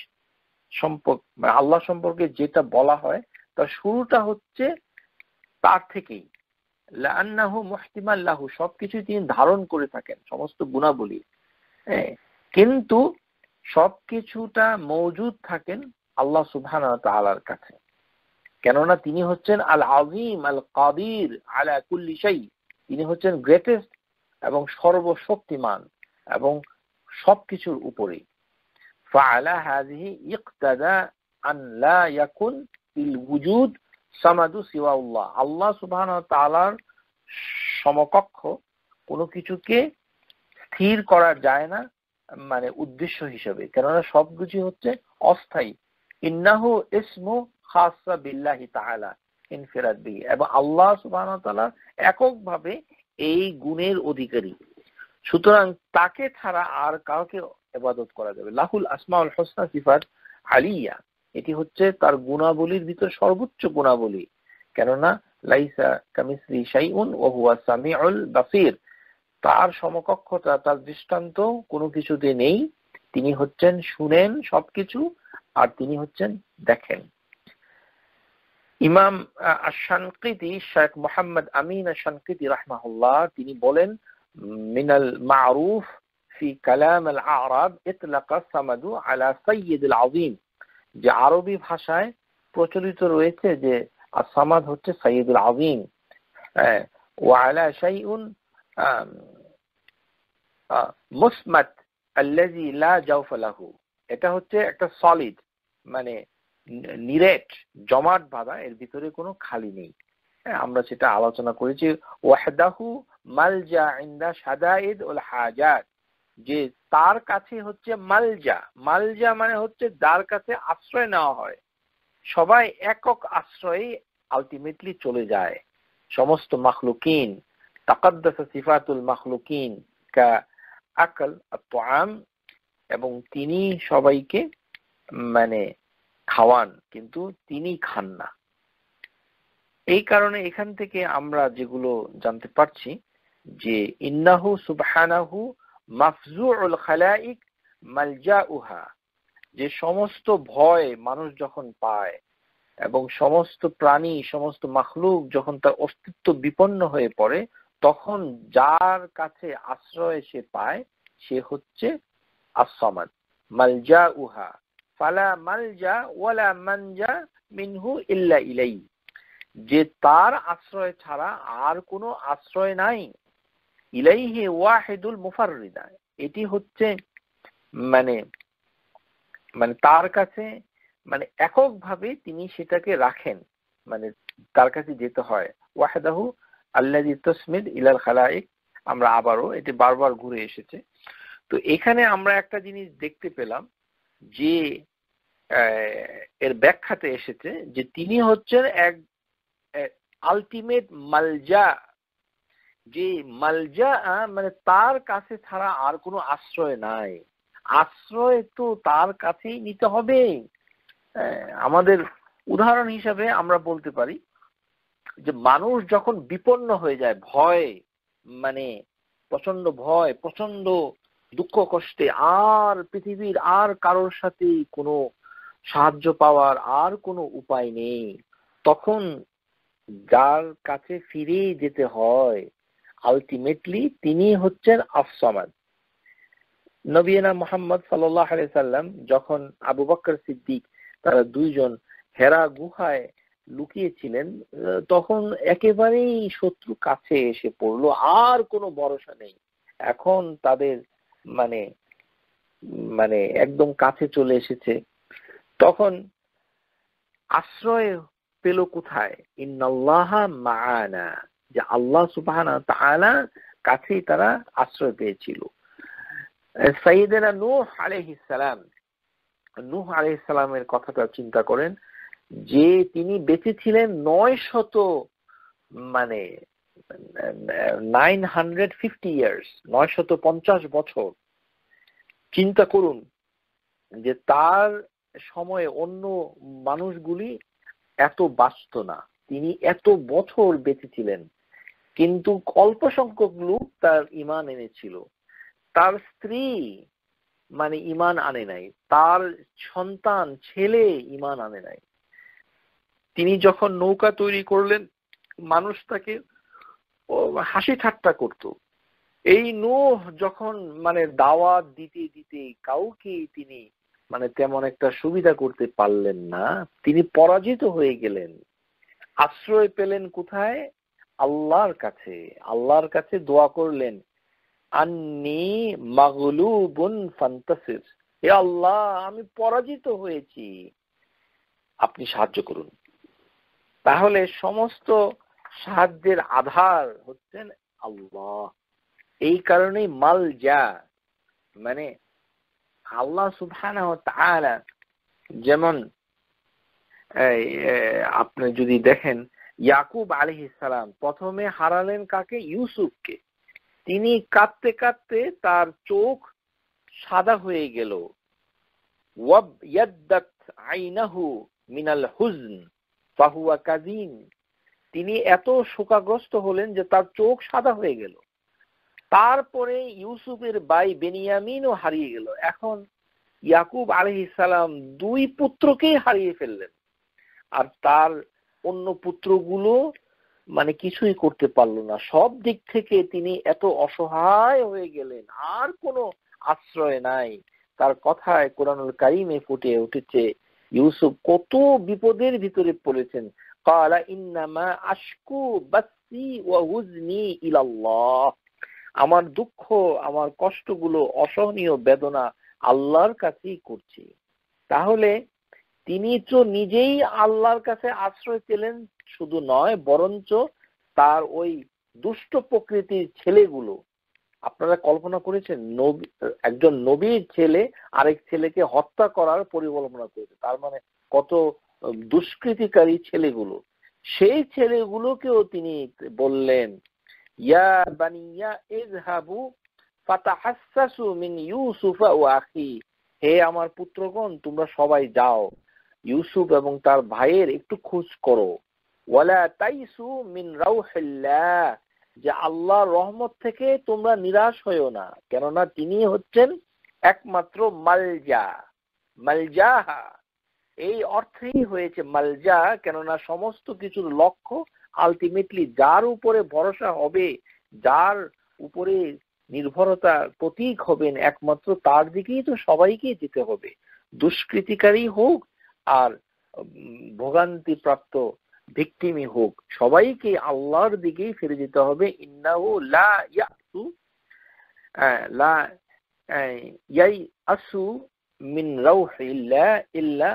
সম্পর্ক মানে আল্লাহ সম্পর্কে যেটা বলা হয় তার শুরুটা হচ্ছে তার থেকেই লাহ মুহতিমাল্লাহু সবকিছু তিনি ধারণ করে থাকেন সমস্ত গুণাবলী হ্যাঁ, কিন্তু সবকিছুটা মজুদ থাকেন আল্লাহ সুবহান তালার কাছে কেননা তিনি হচ্ছেন আল আজিম আল কাবির আল কুল্লি তিনি হচ্ছেন গ্রেটেস্ট এবং সর্বশক্তিমান এবং সবকিছুর উপরেই فعلى هذه أن لا الوجود সিওয়া উল্লাহ আল্লাহ তালার সমকক্ষ কোনো কিছুকে স্থির করা যায় না মানে উদ্দেশ্য হিসেবে কেননা কিছু হচ্ছে অস্থায়ী ইন্নাহ ইসমু খাসা বিল্লাহি তাহলা ইনফিরাদ এবং আল্লাহ সুবাহ তাআলা এককভাবে এই গুণের অধিকারী সুতরাং তাকে ছাড়া আর কাউকে এবাদত করা যাবে লাহুল আসমাউল হোসনা সিফাত আলিয়া এটি হচ্ছে তার গুণাবলীর ভিতর সর্বোচ্চ গুণাবলী কেননা লাইসা কামিসলি সাইউন ও হুয়া আল বাসির তার সমকক্ষতা তার দৃষ্টান্ত কোনো কিছুতে নেই তিনি হচ্ছেন শুনেন সবকিছু আর তিনি হচ্ছেন দেখেন ইমাম আশানকিতি শেখ মোহাম্মদ আমিন আশানকিতি রাহমাহুল্লাহ তিনি বলেন মিনাল মারুফ في কালাম আল আরব ইতলাকা সামাদু আলা সৈয়দ যে আরবি ভাষায় প্রচলিত রয়েছে যে আসামাদ হচ্ছে সৈয়দুল আযীম ওয়ালা শাইউন মুসমাত আল্লাজি লা জাউফালাহু এটা হচ্ছে একটা সলিড মানে নিরেট জমাট বাঁধা এর ভিতরে কোনো খালি নেই হ্যাঁ, আমরা সেটা আলোচনা করেছি ওয়াহদাহু মালজা ইন্দা সাদাইদ উল হাজাত যে তার কাছে হচ্ছে মালজা মালজা মানে হচ্ছে যার কাছে আশ্রয় নেওয়া হয় সবাই একক আশ্রয়ে আলটিমেটলি চলে যায় সমস্ত মাখলুকিন তাকাদ্দাস সিফাতুল মখলুকিন কা আকল আম এবং তিনি সবাইকে মানে খাওয়ান কিন্তু তিনি খান না এই কারণে এখান থেকে আমরা যেগুলো জানতে পারছি যে ইন্নাহু সুবহানাহু মাফজুউল খালাইক মালজা উহা যে সমস্ত ভয় মানুষ যখন পায় এবং সমস্ত প্রাণী সমস্ত মাখলুক যখন তার অস্তিত্ব বিপন্ন হয়ে পড়ে তখন যার কাছে আশ্রয় সে পায় সে হচ্ছে আসমাদ মালজা উহা ফালা মালজা ওয়ালা মানজা মিনহু ইল্লা ইলাই যে তার আশ্রয় ছাড়া আর কোনো আশ্রয় নাই ইলাইহি ওয়াহিদুল মুফাররিদা এটি হচ্ছে মানে মানে তার কাছে মানে এককভাবে তিনি সেটাকে রাখেন মানে তার কাছে যেতে হয় ওয়াহেদাহু আল্লাহ তসমিদ ইলাল খালাইক আমরা আবারও এটি বারবার ঘুরে এসেছে তো এখানে আমরা একটা জিনিস দেখতে পেলাম যে এর ব্যাখ্যাতে এসেছে যে তিনি হচ্ছেন এক আলটিমেট মালজা যে মালজা মানে তার কাছে ছাড়া আর কোনো আশ্রয় নাই আশ্রয় তো তার কাছেই নিতে হবে আমাদের উদাহরণ হিসাবে আমরা বলতে পারি যে মানুষ যখন বিপন্ন হয়ে যায় ভয় মানে প্রচন্ড ভয় প্রচন্ড দুঃখ কষ্টে আর পৃথিবীর আর কারোর সাথে কোনো সাহায্য পাওয়ার আর কোনো উপায় নেই তখন যার কাছে ফিরে যেতে হয় আলটিমেটলি তিনি হচ্ছেন আফসমাদ নবীনা মোহাম্মদ সাল্লাম যখন আবু বক্কর সিদ্দিক তারা দুইজন হেরা গুহায় লুকিয়েছিলেন তখন একেবারেই শত্রু কাছে এসে পড়লো আর কোনো ভরসা নেই এখন তাদের মানে মানে একদম কাছে চলে এসেছে তখন আশ্রয় পেল কোথায় ইন্নাল্লাহা মানা যে আল্লাহ সুবাহ তালা কাছেই তারা আশ্রয় পেয়েছিল সাইদেরা নূহ আলহিসাম নুহ আলহিসামের কথাটা চিন্তা করেন যে তিনি বেঁচে ছিলেন নয় শত মানে নাইন হান্ড্রেড ফিফটি ইয়ার্স নয় শত পঞ্চাশ বছর চিন্তা করুন যে তার সময়ে অন্য মানুষগুলি এত বাঁচত না তিনি এত বছর বেঁচে ছিলেন কিন্তু অল্প সংখ্যক লোক তার ইমান এনেছিল তার স্ত্রী মানে ইমান আনে নাই তার সন্তান ছেলে ইমান আনে নাই তিনি যখন নৌকা তৈরি করলেন মানুষ তাকে হাসি ঠাট্টা করত এই নোহ যখন মানে দাওয়াত দিতে দিতে কাউকে তিনি মানে তেমন একটা সুবিধা করতে পারলেন না তিনি পরাজিত হয়ে গেলেন আশ্রয় পেলেন কোথায় আল্লাহর কাছে আল্লাহর কাছে দোয়া করলেন আন্নি মাগলুবুন ফান্তাসির হে আল্লাহ আমি পরাজিত হয়েছি আপনি সাহায্য করুন তাহলে সমস্ত সাহায্যের আধার হচ্ছেন আল্লাহ এই কারণেই মাল যা মানে আল্লাহ সুবহানাহ যেমন আপনি যদি দেখেন ইয়াকুব আলি ইসালাম প্রথমে হারালেন কাকে ইউসুফকে তিনি কাঁদতে কাঁদতে তার চোখ সাদা হয়ে গেল আইনাহু মিনাল হুজন ফাহুয়া কাজিন তিনি এত শোকাগ্রস্ত হলেন যে তার চোখ সাদা হয়ে গেল তারপরে ইউসুফের বেনিয়ামিন বেনিয়ামিনও হারিয়ে গেল এখন ইয়াকুব আলহিসাল্লাম দুই পুত্রকেই হারিয়ে ফেললেন আর তার অন্য পুত্রগুলো মানে কিছুই করতে পারলো না সব দিক থেকে তিনি এত অসহায় হয়ে গেলেন আর কোনো আশ্রয় নাই তার কথায় কোরআনুল কারিমে ফুটে উঠেছে ইউসুফ কত বিপদের ভিতরে পড়েছেন কালা ইন্নামা আশকু বাসি ওয়া হুজনি ইলাল্লাহ আমার দুঃখ আমার কষ্টগুলো অসহনীয় বেদনা আল্লাহর কাছেই করছি তাহলে তিনি তো নিজেই আল্লাহর কাছে আশ্রয় পেলেন শুধু নয় বরঞ্চ তার ওই দুষ্ট প্রকৃতির ছেলেগুলো আপনারা কল্পনা করেছেন নবী একজন নবীর ছেলে আরেক ছেলেকে হত্যা করার পরিকল্পনা করেছে তার মানে কত দুষ্কৃতিকারী ছেলেগুলো সেই ছেলেগুলোকেও তিনি বললেন ইয়া বানিয়া ইজহাবু ফাতাহাসসু মিন ইউসুফা ওয়া আখি হে আমার পুত্রগণ তোমরা সবাই যাও ইউসুফ এবং তার ভাইয়ের একটু খোঁজ করো যে আল্লাহ রহমত থেকে তোমরা নিরাশ হয়েও না কেননা তিনি হচ্ছেন একমাত্র মালজা মালজাহা এই অর্থেই হয়েছে মালজা কেননা সমস্ত কিছুর লক্ষ্য আলটিমেটলি যার উপরে ভরসা হবে যার উপরে নির্ভরতা প্রতীক হবেন একমাত্র তার দিকেই তো সবাইকে যেতে হবে দুষ্কৃতিকারী হোক আর ভোগান্তি প্রাপ্ত ভিক্তিমি হোক সবাইকে আল্লাহর দিকেই ফিরে যেতে হবে ইন্নাহু লা ইয়াসু লা ইয়াই আসু মিন রাউহিল্লা ইল্লা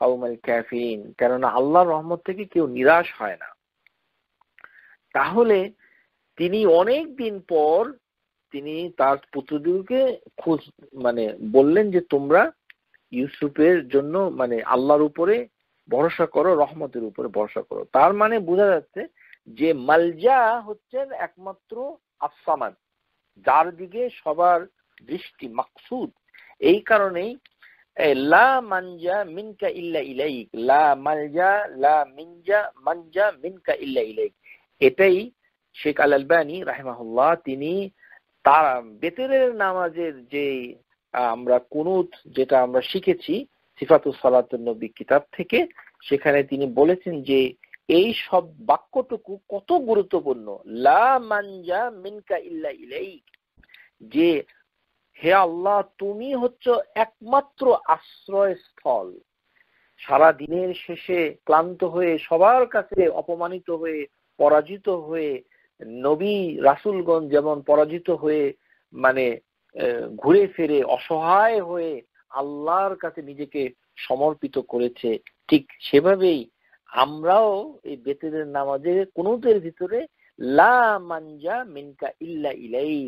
কাউমাল ক্যাফিন কেননা আল্লাহর রহমত থেকে কেউ নিরাশ হয় না তাহলে তিনি অনেক দিন পর তিনি তার পুত্রদেরকে খোঁজ মানে বললেন যে তোমরা ইউসুফের জন্য মানে আল্লাহর উপরে ভরসা করো রহমতের উপরে ভরসা করো তার মানে বোঝা যাচ্ছে যে মালজা হচ্ছেন একমাত্র আসামান যার দিকে সবার দৃষ্টি মাকসুদ এই কারণেই লা মানজা মিনকা ইল্লা ইলাইক লা মালজা লা মিনজা মানজা মিনকা ইল্লা ইলাইক এটাই শেখ আল আলবানী রাহেমাহুল্লাহ তিনি তার বেতরের নামাজের যে আমরা কুনুত যেটা আমরা শিখেছি সিফাতুল সালাতুল নবী কিতাব থেকে সেখানে তিনি বলেছেন যে এই সব বাক্যটুকু কত গুরুত্বপূর্ণ লা মানজা মিনকা ইল্লা ইলাইক যে হে আল্লাহ তুমি হচ্ছে একমাত্র আশ্রয় স্থল সারা দিনের শেষে ক্লান্ত হয়ে সবার কাছে অপমানিত হয়ে পরাজিত হয়ে নবী রাসুলগঞ্জ যেমন পরাজিত হয়ে মানে ঘুরে ফিরে অসহায় হয়ে আল্লাহর কাছে নিজেকে সমর্পিত করেছে ঠিক সেভাবেই আমরাও এই বেতেদের নামাজে কোনতের ভিতরে লা মানজা মিনকা ইল্লা ইলাই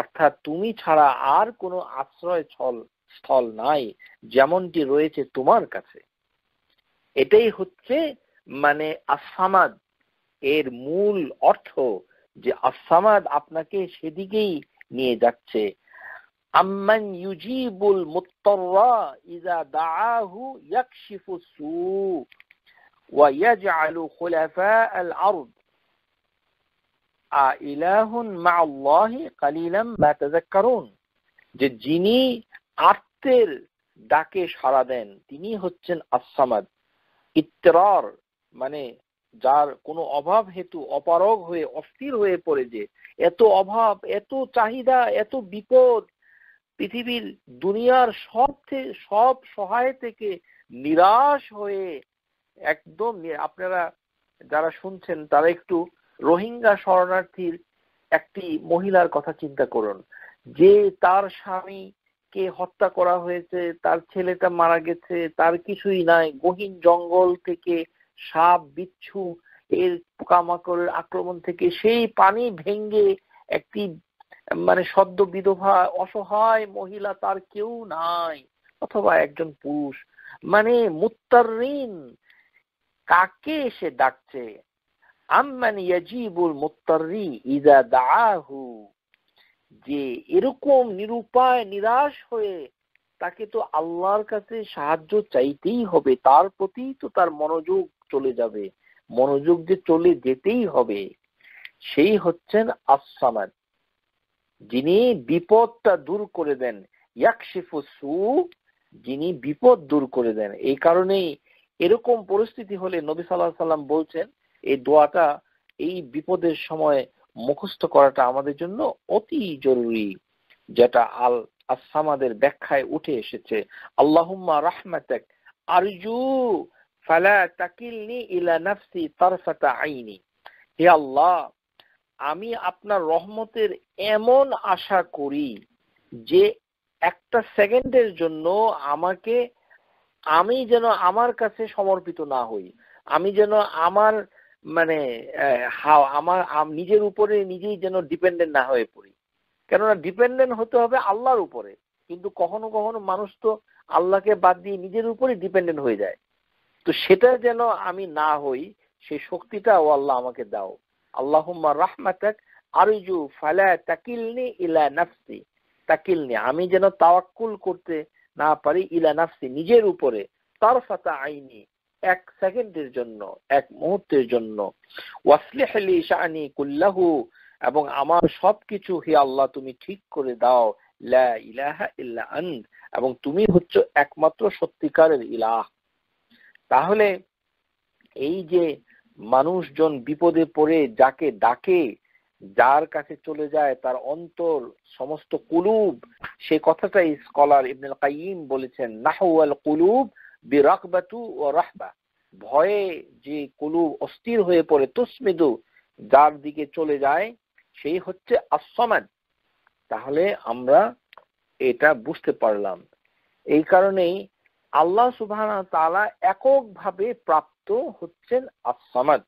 অর্থাৎ তুমি ছাড়া আর কোনো আশ্রয় ছল স্থল নাই যেমনটি রয়েছে তোমার কাছে এটাই হচ্ছে মানে আসামাদ এর মূল অর্থ যে আসামাদ আপনাকে সেদিকেই নিয়ে যাচ্ছে আম্মান ইউজিবুল মুত্তাররা ইজা দাআহু ইয়াকশিফু সু ওয়া ইয়াজআলু খুলাফা আল আরদ আইলাহুন আল্লাহি কালিলাম মা তাযাক্কারুন যে যিনি আত্মের ডাকে সাড়া দেন তিনি হচ্ছেন আসসামাদ ইত্তরার মানে যার কোনো অভাব হেতু অপারগ হয়ে অস্থির হয়ে পড়ে যে এত অভাব এত চাহিদা এত বিপদ পৃথিবীর দুনিয়ার সব সব সহায় থেকে নিরাশ হয়ে একদম আপনারা যারা শুনছেন তারা একটু রোহিঙ্গা শরণার্থীর একটি মহিলার কথা চিন্তা করুন যে তার স্বামী কে হত্যা করা হয়েছে তার ছেলেটা মারা গেছে তার কিছুই নাই গহীন জঙ্গল থেকে সাপ বিচ্ছু এর পোকামাকড়ের আক্রমণ থেকে সেই পানি ভেঙ্গে একটি মানে সদ্য বিধবা অসহায় মহিলা তার কেউ নাই অথবা একজন পুরুষ মানে মুতারিন কাকে এসে ডাকছে ইয়াজিবুল দাহু যে এরকম নিরুপায় নিরাশ হয়ে তাকে তো আল্লাহর কাছে সাহায্য চাইতেই হবে তার প্রতি তো তার মনোযোগ চলে যাবে মনোযোগ যে চলে যেতেই হবে সেই হচ্ছেন আসসামাদ যিনি বিপদটা দূর করে দেন সু যিনি বিপদ দূর করে দেন এই কারণেই এরকম পরিস্থিতি হলে নবী সাল্লাহ সাল্লাম বলছেন এই দোয়াটা এই বিপদের সময় মুখস্থ করাটা আমাদের জন্য অতি জরুরি যেটা আল আসামাদের ব্যাখ্যায় উঠে এসেছে আল্লাহুম্মা রাহমাতাক আরজু ফালা তাকিলনি ইলা নাফসি তারফাতা আইনি হে আল্লাহ আমি আপনার রহমতের এমন আশা করি যে একটা সেকেন্ডের জন্য আমাকে আমি যেন আমার কাছে সমর্পিত না হই আমি যেন আমার মানে আমার নিজের উপরে নিজেই যেন ডিপেন্ডেন্ট না হয়ে পড়ি কেননা ডিপেন্ডেন্ট হতে হবে আল্লাহর উপরে কিন্তু কখনো কখনো মানুষ তো আল্লাহকে বাদ দিয়ে নিজের উপরে ডিপেন্ডেন্ট হয়ে যায় তো সেটা যেন আমি না হই সেই শক্তিটা ও আল্লাহ আমাকে দাও আল্লাহুম্মা রাহমাতাক আরজু ফালা তাকিলনি ইলা নাফসি তাকিলনি আমি যেন তাওয়াক্কুল করতে না পারি ইলা নাফসি নিজের উপরে তারফাতা আইনি এক সেকেন্ডের জন্য এক মুহূর্তের জন্য ওয়াসলিহলি শানি কুল্লাহু এবং আমার সবকিছু হে আল্লাহ তুমি ঠিক করে দাও লা ইলাহা ইল্লা এবং তুমি হচ্ছে একমাত্র সত্যিকারের ইলাহ তাহলে এই যে মানুষজন বিপদে পড়ে যাকে ডাকে যার কাছে চলে যায় তার অন্তর সমস্ত কুলুব সে কথাটাই স্কলার ইবনুল কাইম বলেছেন নাহওয়াল কুলুব বিরাকবাতু ও রাহবা ভয়ে যে কুলুব অস্থির হয়ে পড়ে তুসমিদু যার দিকে চলে যায় সেই হচ্ছে আসমাদ তাহলে আমরা এটা বুঝতে পারলাম এই কারণেই আল্লাহ সুবহান তালা এককভাবে প্রাপ্ত হচ্ছেন আসামাদ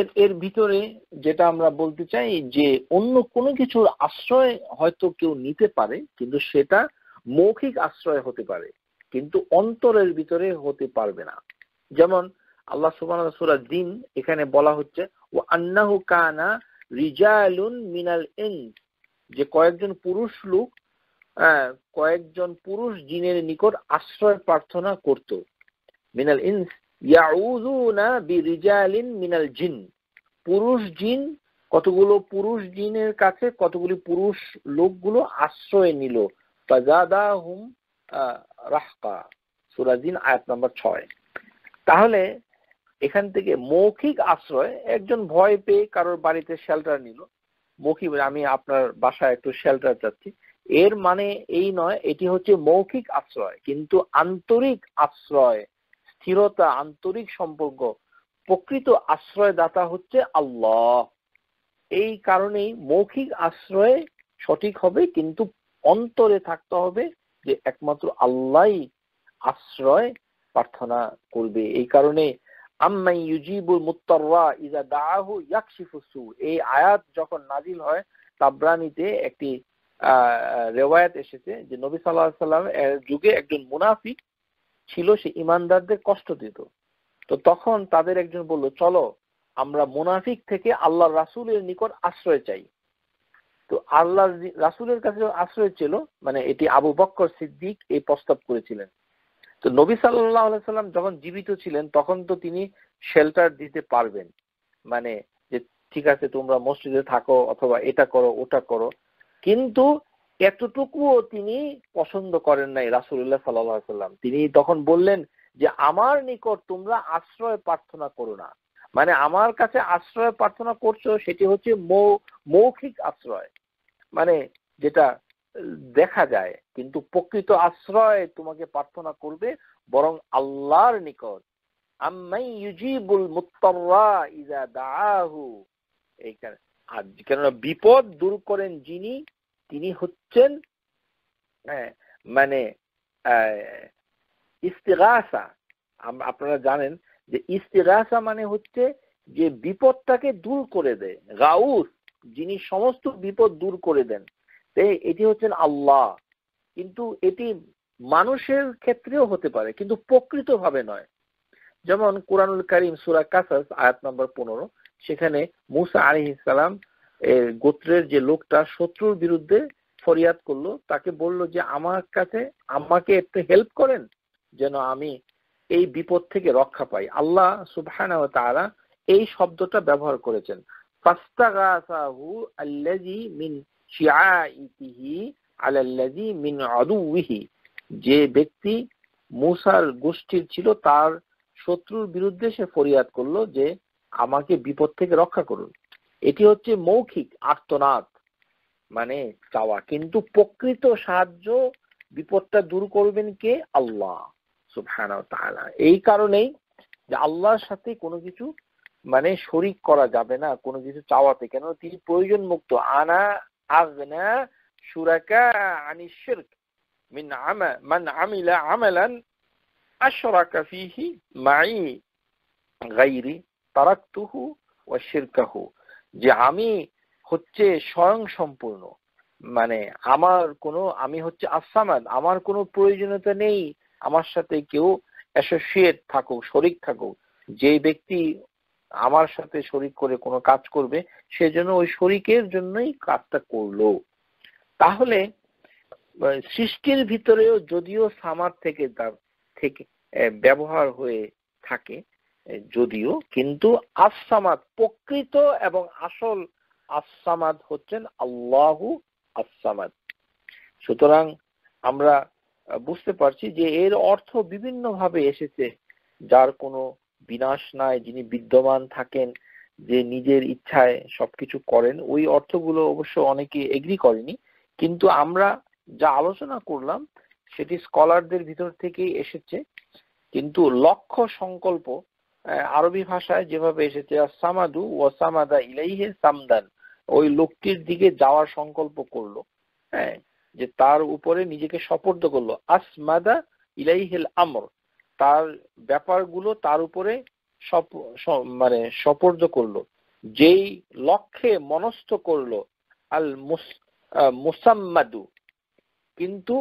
এর এর ভিতরে যেটা আমরা বলতে চাই যে অন্য কোনো কিছুর আশ্রয় হয়তো কেউ নিতে পারে কিন্তু সেটা মৌখিক আশ্রয় হতে পারে কিন্তু অন্তরের ভিতরে হতে পারবে না যেমন আল্লাহ দিন এখানে বলা হচ্ছে ও আন্নাহু কানা রিজালুন মিনাল ইন যে কয়েকজন পুরুষ লোক কয়েকজন পুরুষ জিনের নিকট আশ্রয় প্রার্থনা করত মিনাল ইনস ইয়াউযুনা বিরিজালিন মিনাল জিন পুরুষ জিন কতগুলো পুরুষ জিনের কাছে কতগুলি পুরুষ লোকগুলো আশ্রয় নিল ফাজাদাহুম রাহকা সূরা আয়াত নম্বর 6 তাহলে এখান থেকে মৌখিক আশ্রয় একজন ভয় পেয়ে কারোর বাড়িতে শেল্টার নিল মৌখিক মানে আমি আপনার বাসায় একটু শেল্টার চাচ্ছি এর মানে এই নয় এটি হচ্ছে মৌখিক আশ্রয় কিন্তু আন্তরিক আশ্রয় স্থিরতা আন্তরিক সম্পর্ক প্রকৃত আশ্রয়দাতা হচ্ছে আল্লাহ এই কারণেই মৌখিক আশ্রয় সঠিক হবে কিন্তু অন্তরে থাকতে হবে যে একমাত্র আল্লাহ আশ্রয় প্রার্থনা করবে এই কারণে আম্মাই ইউজিবুল মুত্তাররা ইজা দাহু ইয়াকশিফুসু এই আয়াত যখন নাজিল হয় তাবরানিতে একটি রেওয়ায়ত এসেছে যে নবী সাল্লাহ সাল্লাম এর যুগে একজন মুনাফিক ছিল সে ইমানদারদের কষ্ট দিত তো তখন তাদের একজন বলল চলো আমরা মুনাফিক থেকে আল্লাহ রাসুলের নিকট আশ্রয় চাই তো আল্লাহ রাসুলের কাছে আশ্রয় ছিল মানে এটি আবু বক্কর সিদ্দিক এই প্রস্তাব করেছিলেন তো নবী সাল্লাহ সাল্লাম যখন জীবিত ছিলেন তখন তো তিনি শেল্টার দিতে পারবেন মানে যে ঠিক আছে তোমরা মসজিদে থাকো অথবা এটা করো ওটা করো কিন্তু এতটুকুও তিনি পছন্দ করেন নাই রাসুল্লাহ সাল্লাম তিনি তখন বললেন যে আমার নিকট তোমরা আশ্রয় প্রার্থনা করো না মানে আমার কাছে আশ্রয় প্রার্থনা করছো সেটি হচ্ছে মৌখিক আশ্রয় মানে যেটা দেখা যায় কিন্তু প্রকৃত আশ্রয় তোমাকে প্রার্থনা করবে বরং আল্লাহর নিকট আমি ইউজিবুল মুত্তাররা ইজা দাহু এইখানে আর কেননা বিপদ দূর করেন যিনি তিনি হচ্ছেন হ্যাঁ, মানে ইস্তেগাসা আপনারা জানেন যে ইস্তেগাসা মানে হচ্ছে যে বিপদটাকে দূর করে দেয় গাউস যিনি সমস্ত বিপদ দূর করে দেন এটি হচ্ছেন আল্লাহ কিন্তু এটি মানুষের ক্ষেত্রেও হতে পারে কিন্তু প্রকৃতভাবে নয় যেমন কোরআনুল করিম সুরা কাসাস আয়াত নম্বর পনেরো সেখানে মুসা আলি ইসালাম এর গোত্রের যে লোকটা শত্রুর বিরুদ্ধে ফরিয়াদ করলো তাকে বলল যে আমার কাছে আমাকে একটু হেল্প করেন যেন আমি এই বিপদ থেকে রক্ষা পাই আল্লাহ সুবহানা তারা এই শব্দটা ব্যবহার করেছেন মিন মিন যে ব্যক্তি মুসার গোষ্ঠীর ছিল তার শত্রুর বিরুদ্ধে সে ফরিয়াদ করলো যে আমাকে বিপদ থেকে রক্ষা করুন এটি হচ্ছে মৌখিক আর্তনাদ মানে চাওয়া কিন্তু প্রকৃত সাহায্য বিপদটা দূর করবেন কে আল্লাহ এই কারণেই যে আল্লাহর সাথে কোনো কিছু মানে শরিক করা যাবে না কোনো কিছু চাওয়াতে কেন তিনি প্রয়োজন মুক্ত আনা আগনা সুরাকা আনি মান আমিলা আমালান আশরাকা ফিহি মাই গাইরি তারাক্তুহু ও শিরকাহু যে আমি হচ্ছে স্বয়ং সম্পূর্ণ মানে আমার কোনো আমি হচ্ছে আসামাদ আমার কোনো প্রয়োজনীয়তা নেই আমার সাথে কেউ অ্যাসোসিয়েট থাকুক শরিক থাকুক যে ব্যক্তি আমার সাথে শরিক করে কোনো কাজ করবে সেজন্য ওই শরিকের জন্যই কাজটা করলো তাহলে সৃষ্টির ভিতরেও যদিও সামার থেকে থেকে ব্যবহার হয়ে থাকে যদিও কিন্তু আসসামাদ প্রকৃত এবং আসল আসসামাদ হচ্ছেন আল্লাহু আসসামাদ সুতরাং আমরা বুঝতে পারছি যে এর অর্থ বিভিন্নভাবে এসেছে যার কোনো বিনাশ নাই যিনি বিদ্যমান থাকেন যে নিজের ইচ্ছায় সবকিছু করেন ওই অর্থগুলো অবশ্য অনেকে এগ্রি করেনি কিন্তু আমরা যা আলোচনা করলাম সেটি স্কলারদের ভিতর থেকেই এসেছে কিন্তু লক্ষ্য সংকল্প আরবি ভাষায় যেভাবে এসেছে সামাদু ও সামাদা ইলাইহে সামদান ওই লোকটির দিকে যাওয়ার সংকল্প করলো হ্যাঁ যে তার উপরে নিজেকে সপর্দ করলো আসমাদা ইলাইহেল আমর তার ব্যাপারগুলো তার উপরে মানে সপর্দ করলো যেই লক্ষ্যে মনস্থ করলো আল মুসাম্মাদু কিন্তু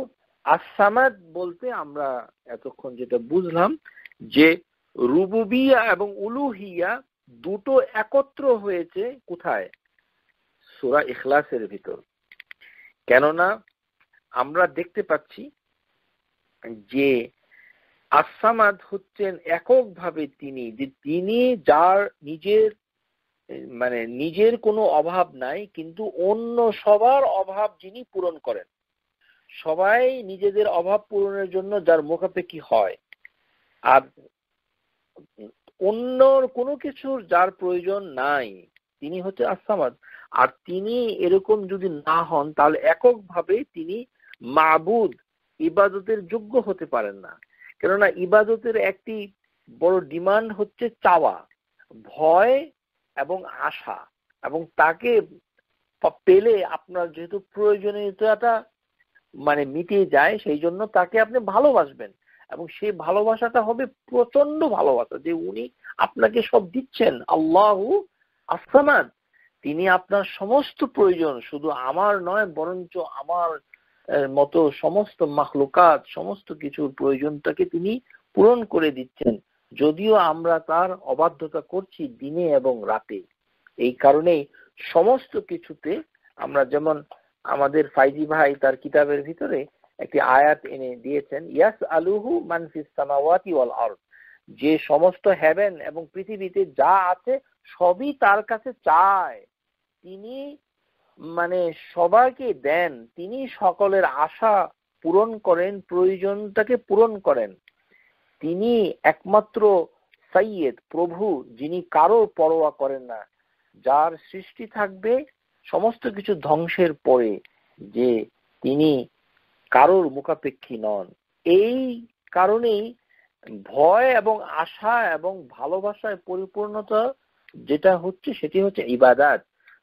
আসামাদ বলতে আমরা এতক্ষণ যেটা বুঝলাম যে রুবুবিয়া এবং উলুহিয়া দুটো একত্র হয়েছে কোথায় সুরা ইখলাসের ভিতর কেননা আমরা দেখতে পাচ্ছি যে আসামাদ হচ্ছেন এককভাবে তিনি যে তিনি যার নিজের মানে নিজের কোনো অভাব নাই কিন্তু অন্য সবার অভাব যিনি পূরণ করেন সবাই নিজেদের অভাব পূরণের জন্য যার মুখাপেক্ষি হয় আর অন্য কোনো কিছুর যার প্রয়োজন নাই তিনি হচ্ছে আসামাদ আর তিনি এরকম যদি না হন তাহলে এককভাবে তিনি মাবুদ ইবাদতের যোগ্য হতে পারেন না কেননা ইবাদতের একটি বড় ডিমান্ড হচ্ছে চাওয়া ভয় এবং আশা এবং তাকে পেলে আপনার যেহেতু প্রয়োজনীয়তাটা মানে মিটিয়ে যায় সেই জন্য তাকে আপনি ভালোবাসবেন এবং সেই ভালোবাসাটা হবে প্রচন্ড ভালোবাসা যে উনি আপনাকে সব দিচ্ছেন আল্লাহু আসামাদ তিনি আপনার সমস্ত প্রয়োজন শুধু আমার নয় বরঞ্চ আমার মতো সমস্ত মাখলুকাত সমস্ত কিছুর প্রয়োজনটাকে তিনি পূরণ করে দিচ্ছেন যদিও আমরা তার অবাধ্যতা করছি দিনে এবং রাতে এই কারণেই সমস্ত কিছুতে আমরা যেমন আমাদের ফাইজি ভাই তার কিতাবের ভিতরে একটি আয়াত এনে দিয়েছেন ইয়াস আলুহু মানফিস সামাওয়াতি ওয়াল আরদ যে সমস্ত হেভেন এবং পৃথিবীতে যা আছে সবই তার কাছে চায় তিনি মানে সবাইকে দেন তিনি সকলের আশা পূরণ করেন প্রয়োজনটাকে পূরণ করেন তিনি একমাত্র সাইয়েদ প্রভু যিনি কারো পরোয়া করেন না যার সৃষ্টি থাকবে সমস্ত কিছু ধ্বংসের পরে যে তিনি কারোর মুখাপেক্ষী নন এই কারণেই ভয় এবং আশা এবং ভালোবাসায় পরিপূর্ণতা যেটা হচ্ছে সেটি হচ্ছে ইবাদাত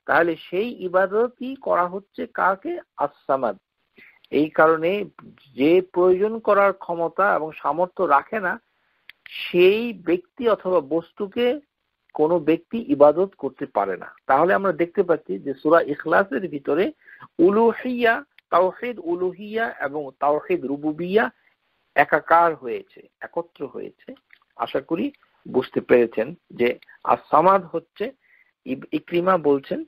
তাহলে সেই ইবাদতই করা হচ্ছে কাকে আসামাদ এই কারণে যে প্রয়োজন করার ক্ষমতা এবং সামর্থ্য রাখে না সেই ব্যক্তি অথবা বস্তুকে কোনো ব্যক্তি ইবাদত করতে পারে না তাহলে আমরা দেখতে পাচ্ছি যে সুরা ইখলাসের ভিতরে উলুহিয়া তাওহিদ উলুহিয়া এবং তাওহিদ রুবুবিয়া একাকার হয়েছে একত্র হয়েছে আশা করি বুঝতে পেরেছেন যে আসামাদ হচ্ছে ইক্রিমা বলছেন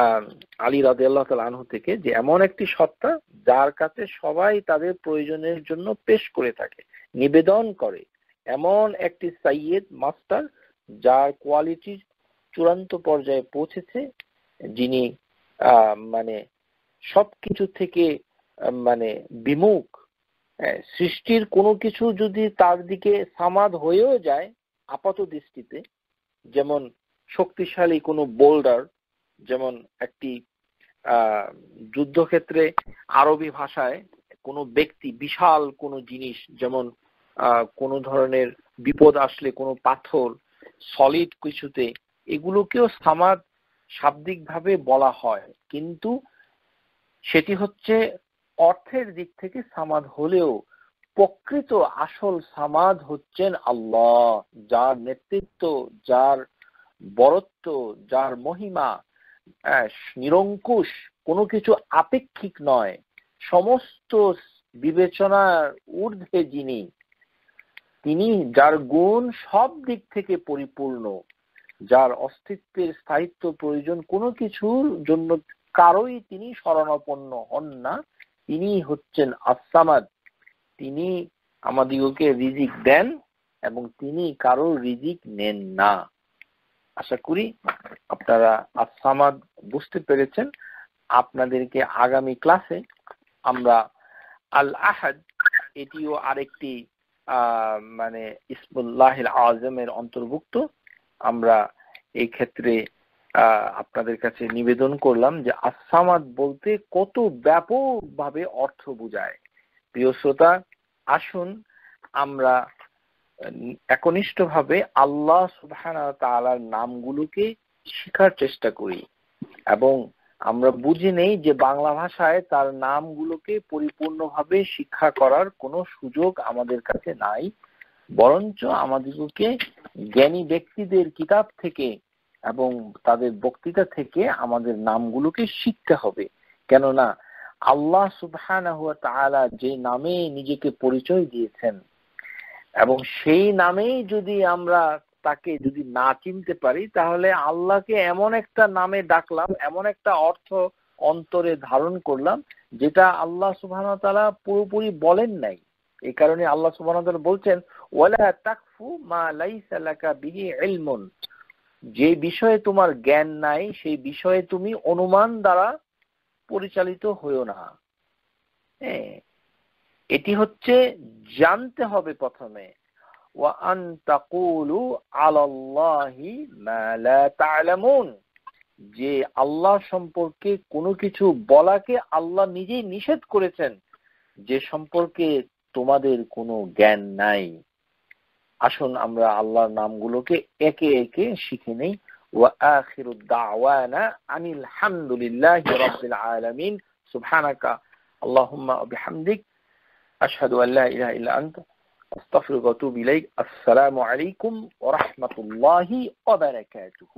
আহ আলী রাজি আল্লাহ আনহু থেকে যে এমন একটি সত্তা যার কাছে সবাই তাদের প্রয়োজনের জন্য পেশ করে থাকে নিবেদন করে এমন একটি সাইয়েদ মাস্টার যার কোয়ালিটির চূড়ান্ত পর্যায়ে পৌঁছেছে যিনি মানে সব কিছু থেকে মানে বিমুখ হ্যাঁ, সৃষ্টির কোনো কিছু যদি তার দিকে সামাদ হয়েও যায় আপাত দৃষ্টিতে যেমন শক্তিশালী কোনো বোল্ডার যেমন একটি যুদ্ধক্ষেত্রে আরবি ভাষায় কোনো ব্যক্তি বিশাল কোনো জিনিস যেমন কোনো ধরনের বিপদ আসলে কোনো পাথর সলিড কিছুতে এগুলোকেও সামাদ শাব্দিকভাবে বলা হয় কিন্তু সেটি হচ্ছে অর্থের দিক থেকে সামাদ হলেও প্রকৃত আসল সামাদ হচ্ছেন আল্লাহ যার নেতৃত্ব যার বরত্ব যার মহিমা নিরঙ্কুশ কোনো কিছু আপেক্ষিক নয় সমস্ত বিবেচনার ঊর্ধ্বে যিনি তিনি যার গুণ সব দিক থেকে পরিপূর্ণ যার অস্তিত্বের স্থায়িত্ব প্রয়োজন কোনো কিছুর জন্য কারোই তিনি শরণাপন্ন হন না তিনি হচ্ছেন আসামাদ তিনি আমাদিগকে রিজিক দেন এবং তিনি কারো রিজিক নেন না আশা করি আপনারা আসামাদ বুঝতে পেরেছেন আপনাদেরকে আগামী ক্লাসে আমরা আল আহাদ এটিও আরেকটি মানে ইসমুল্লাহ আজমের অন্তর্ভুক্ত আমরা এই ক্ষেত্রে আপনাদের কাছে নিবেদন করলাম যে আসামাদ বলতে কত ব্যাপকভাবে অর্থ বোঝায় প্রিয় শ্রোতা আসুন আমরা একনিষ্ঠভাবে আল্লাহ সুবহান তালার নামগুলোকে শেখার চেষ্টা করি এবং আমরা বুঝি নেই যে বাংলা ভাষায় তার নামগুলোকে পরিপূর্ণভাবে শিক্ষা করার কোনো সুযোগ আমাদের কাছে নাই বরঞ্চ আমাদেরকে জ্ঞানী ব্যক্তিদের কিতাব থেকে এবং তাদের বক্তৃতা থেকে আমাদের নামগুলোকে শিখতে হবে কেননা আল্লাহ সুবহান যে নামে নিজেকে পরিচয় দিয়েছেন এবং সেই নামেই যদি আমরা তাকে যদি না চিনতে পারি তাহলে আল্লাহকে এমন একটা নামে ডাকলাম এমন একটা অর্থ অন্তরে ধারণ করলাম যেটা আল্লাহ সুবহান তালা পুরোপুরি বলেন নাই এই কারণে আল্লাহ সুবহান বলছেন ওয়ালা তাকফু মা লাইসা লাকা বিহি ইলমুন যে বিষয়ে তোমার জ্ঞান নাই সেই বিষয়ে তুমি অনুমান দ্বারা পরিচালিত হইও না হ্যাঁ, এটি হচ্ছে জানতে হবে প্রথমে যে আল্লাহ সম্পর্কে কোনো কিছু বলাকে আল্লাহ নিজেই নিষেধ করেছেন যে সম্পর্কে তোমাদের কোনো জ্ঞান নাই আসুন আমরা আল্লাহর নামগুলোকে একে একে শিখে নেই وآخر الدعوانا عن الحمد لله رب العالمين سبحانك اللهم وبحمدك أشهد أن لا إله إلا أنت أستغفرك وأتوب إليك السلام عليكم ورحمة الله وبركاته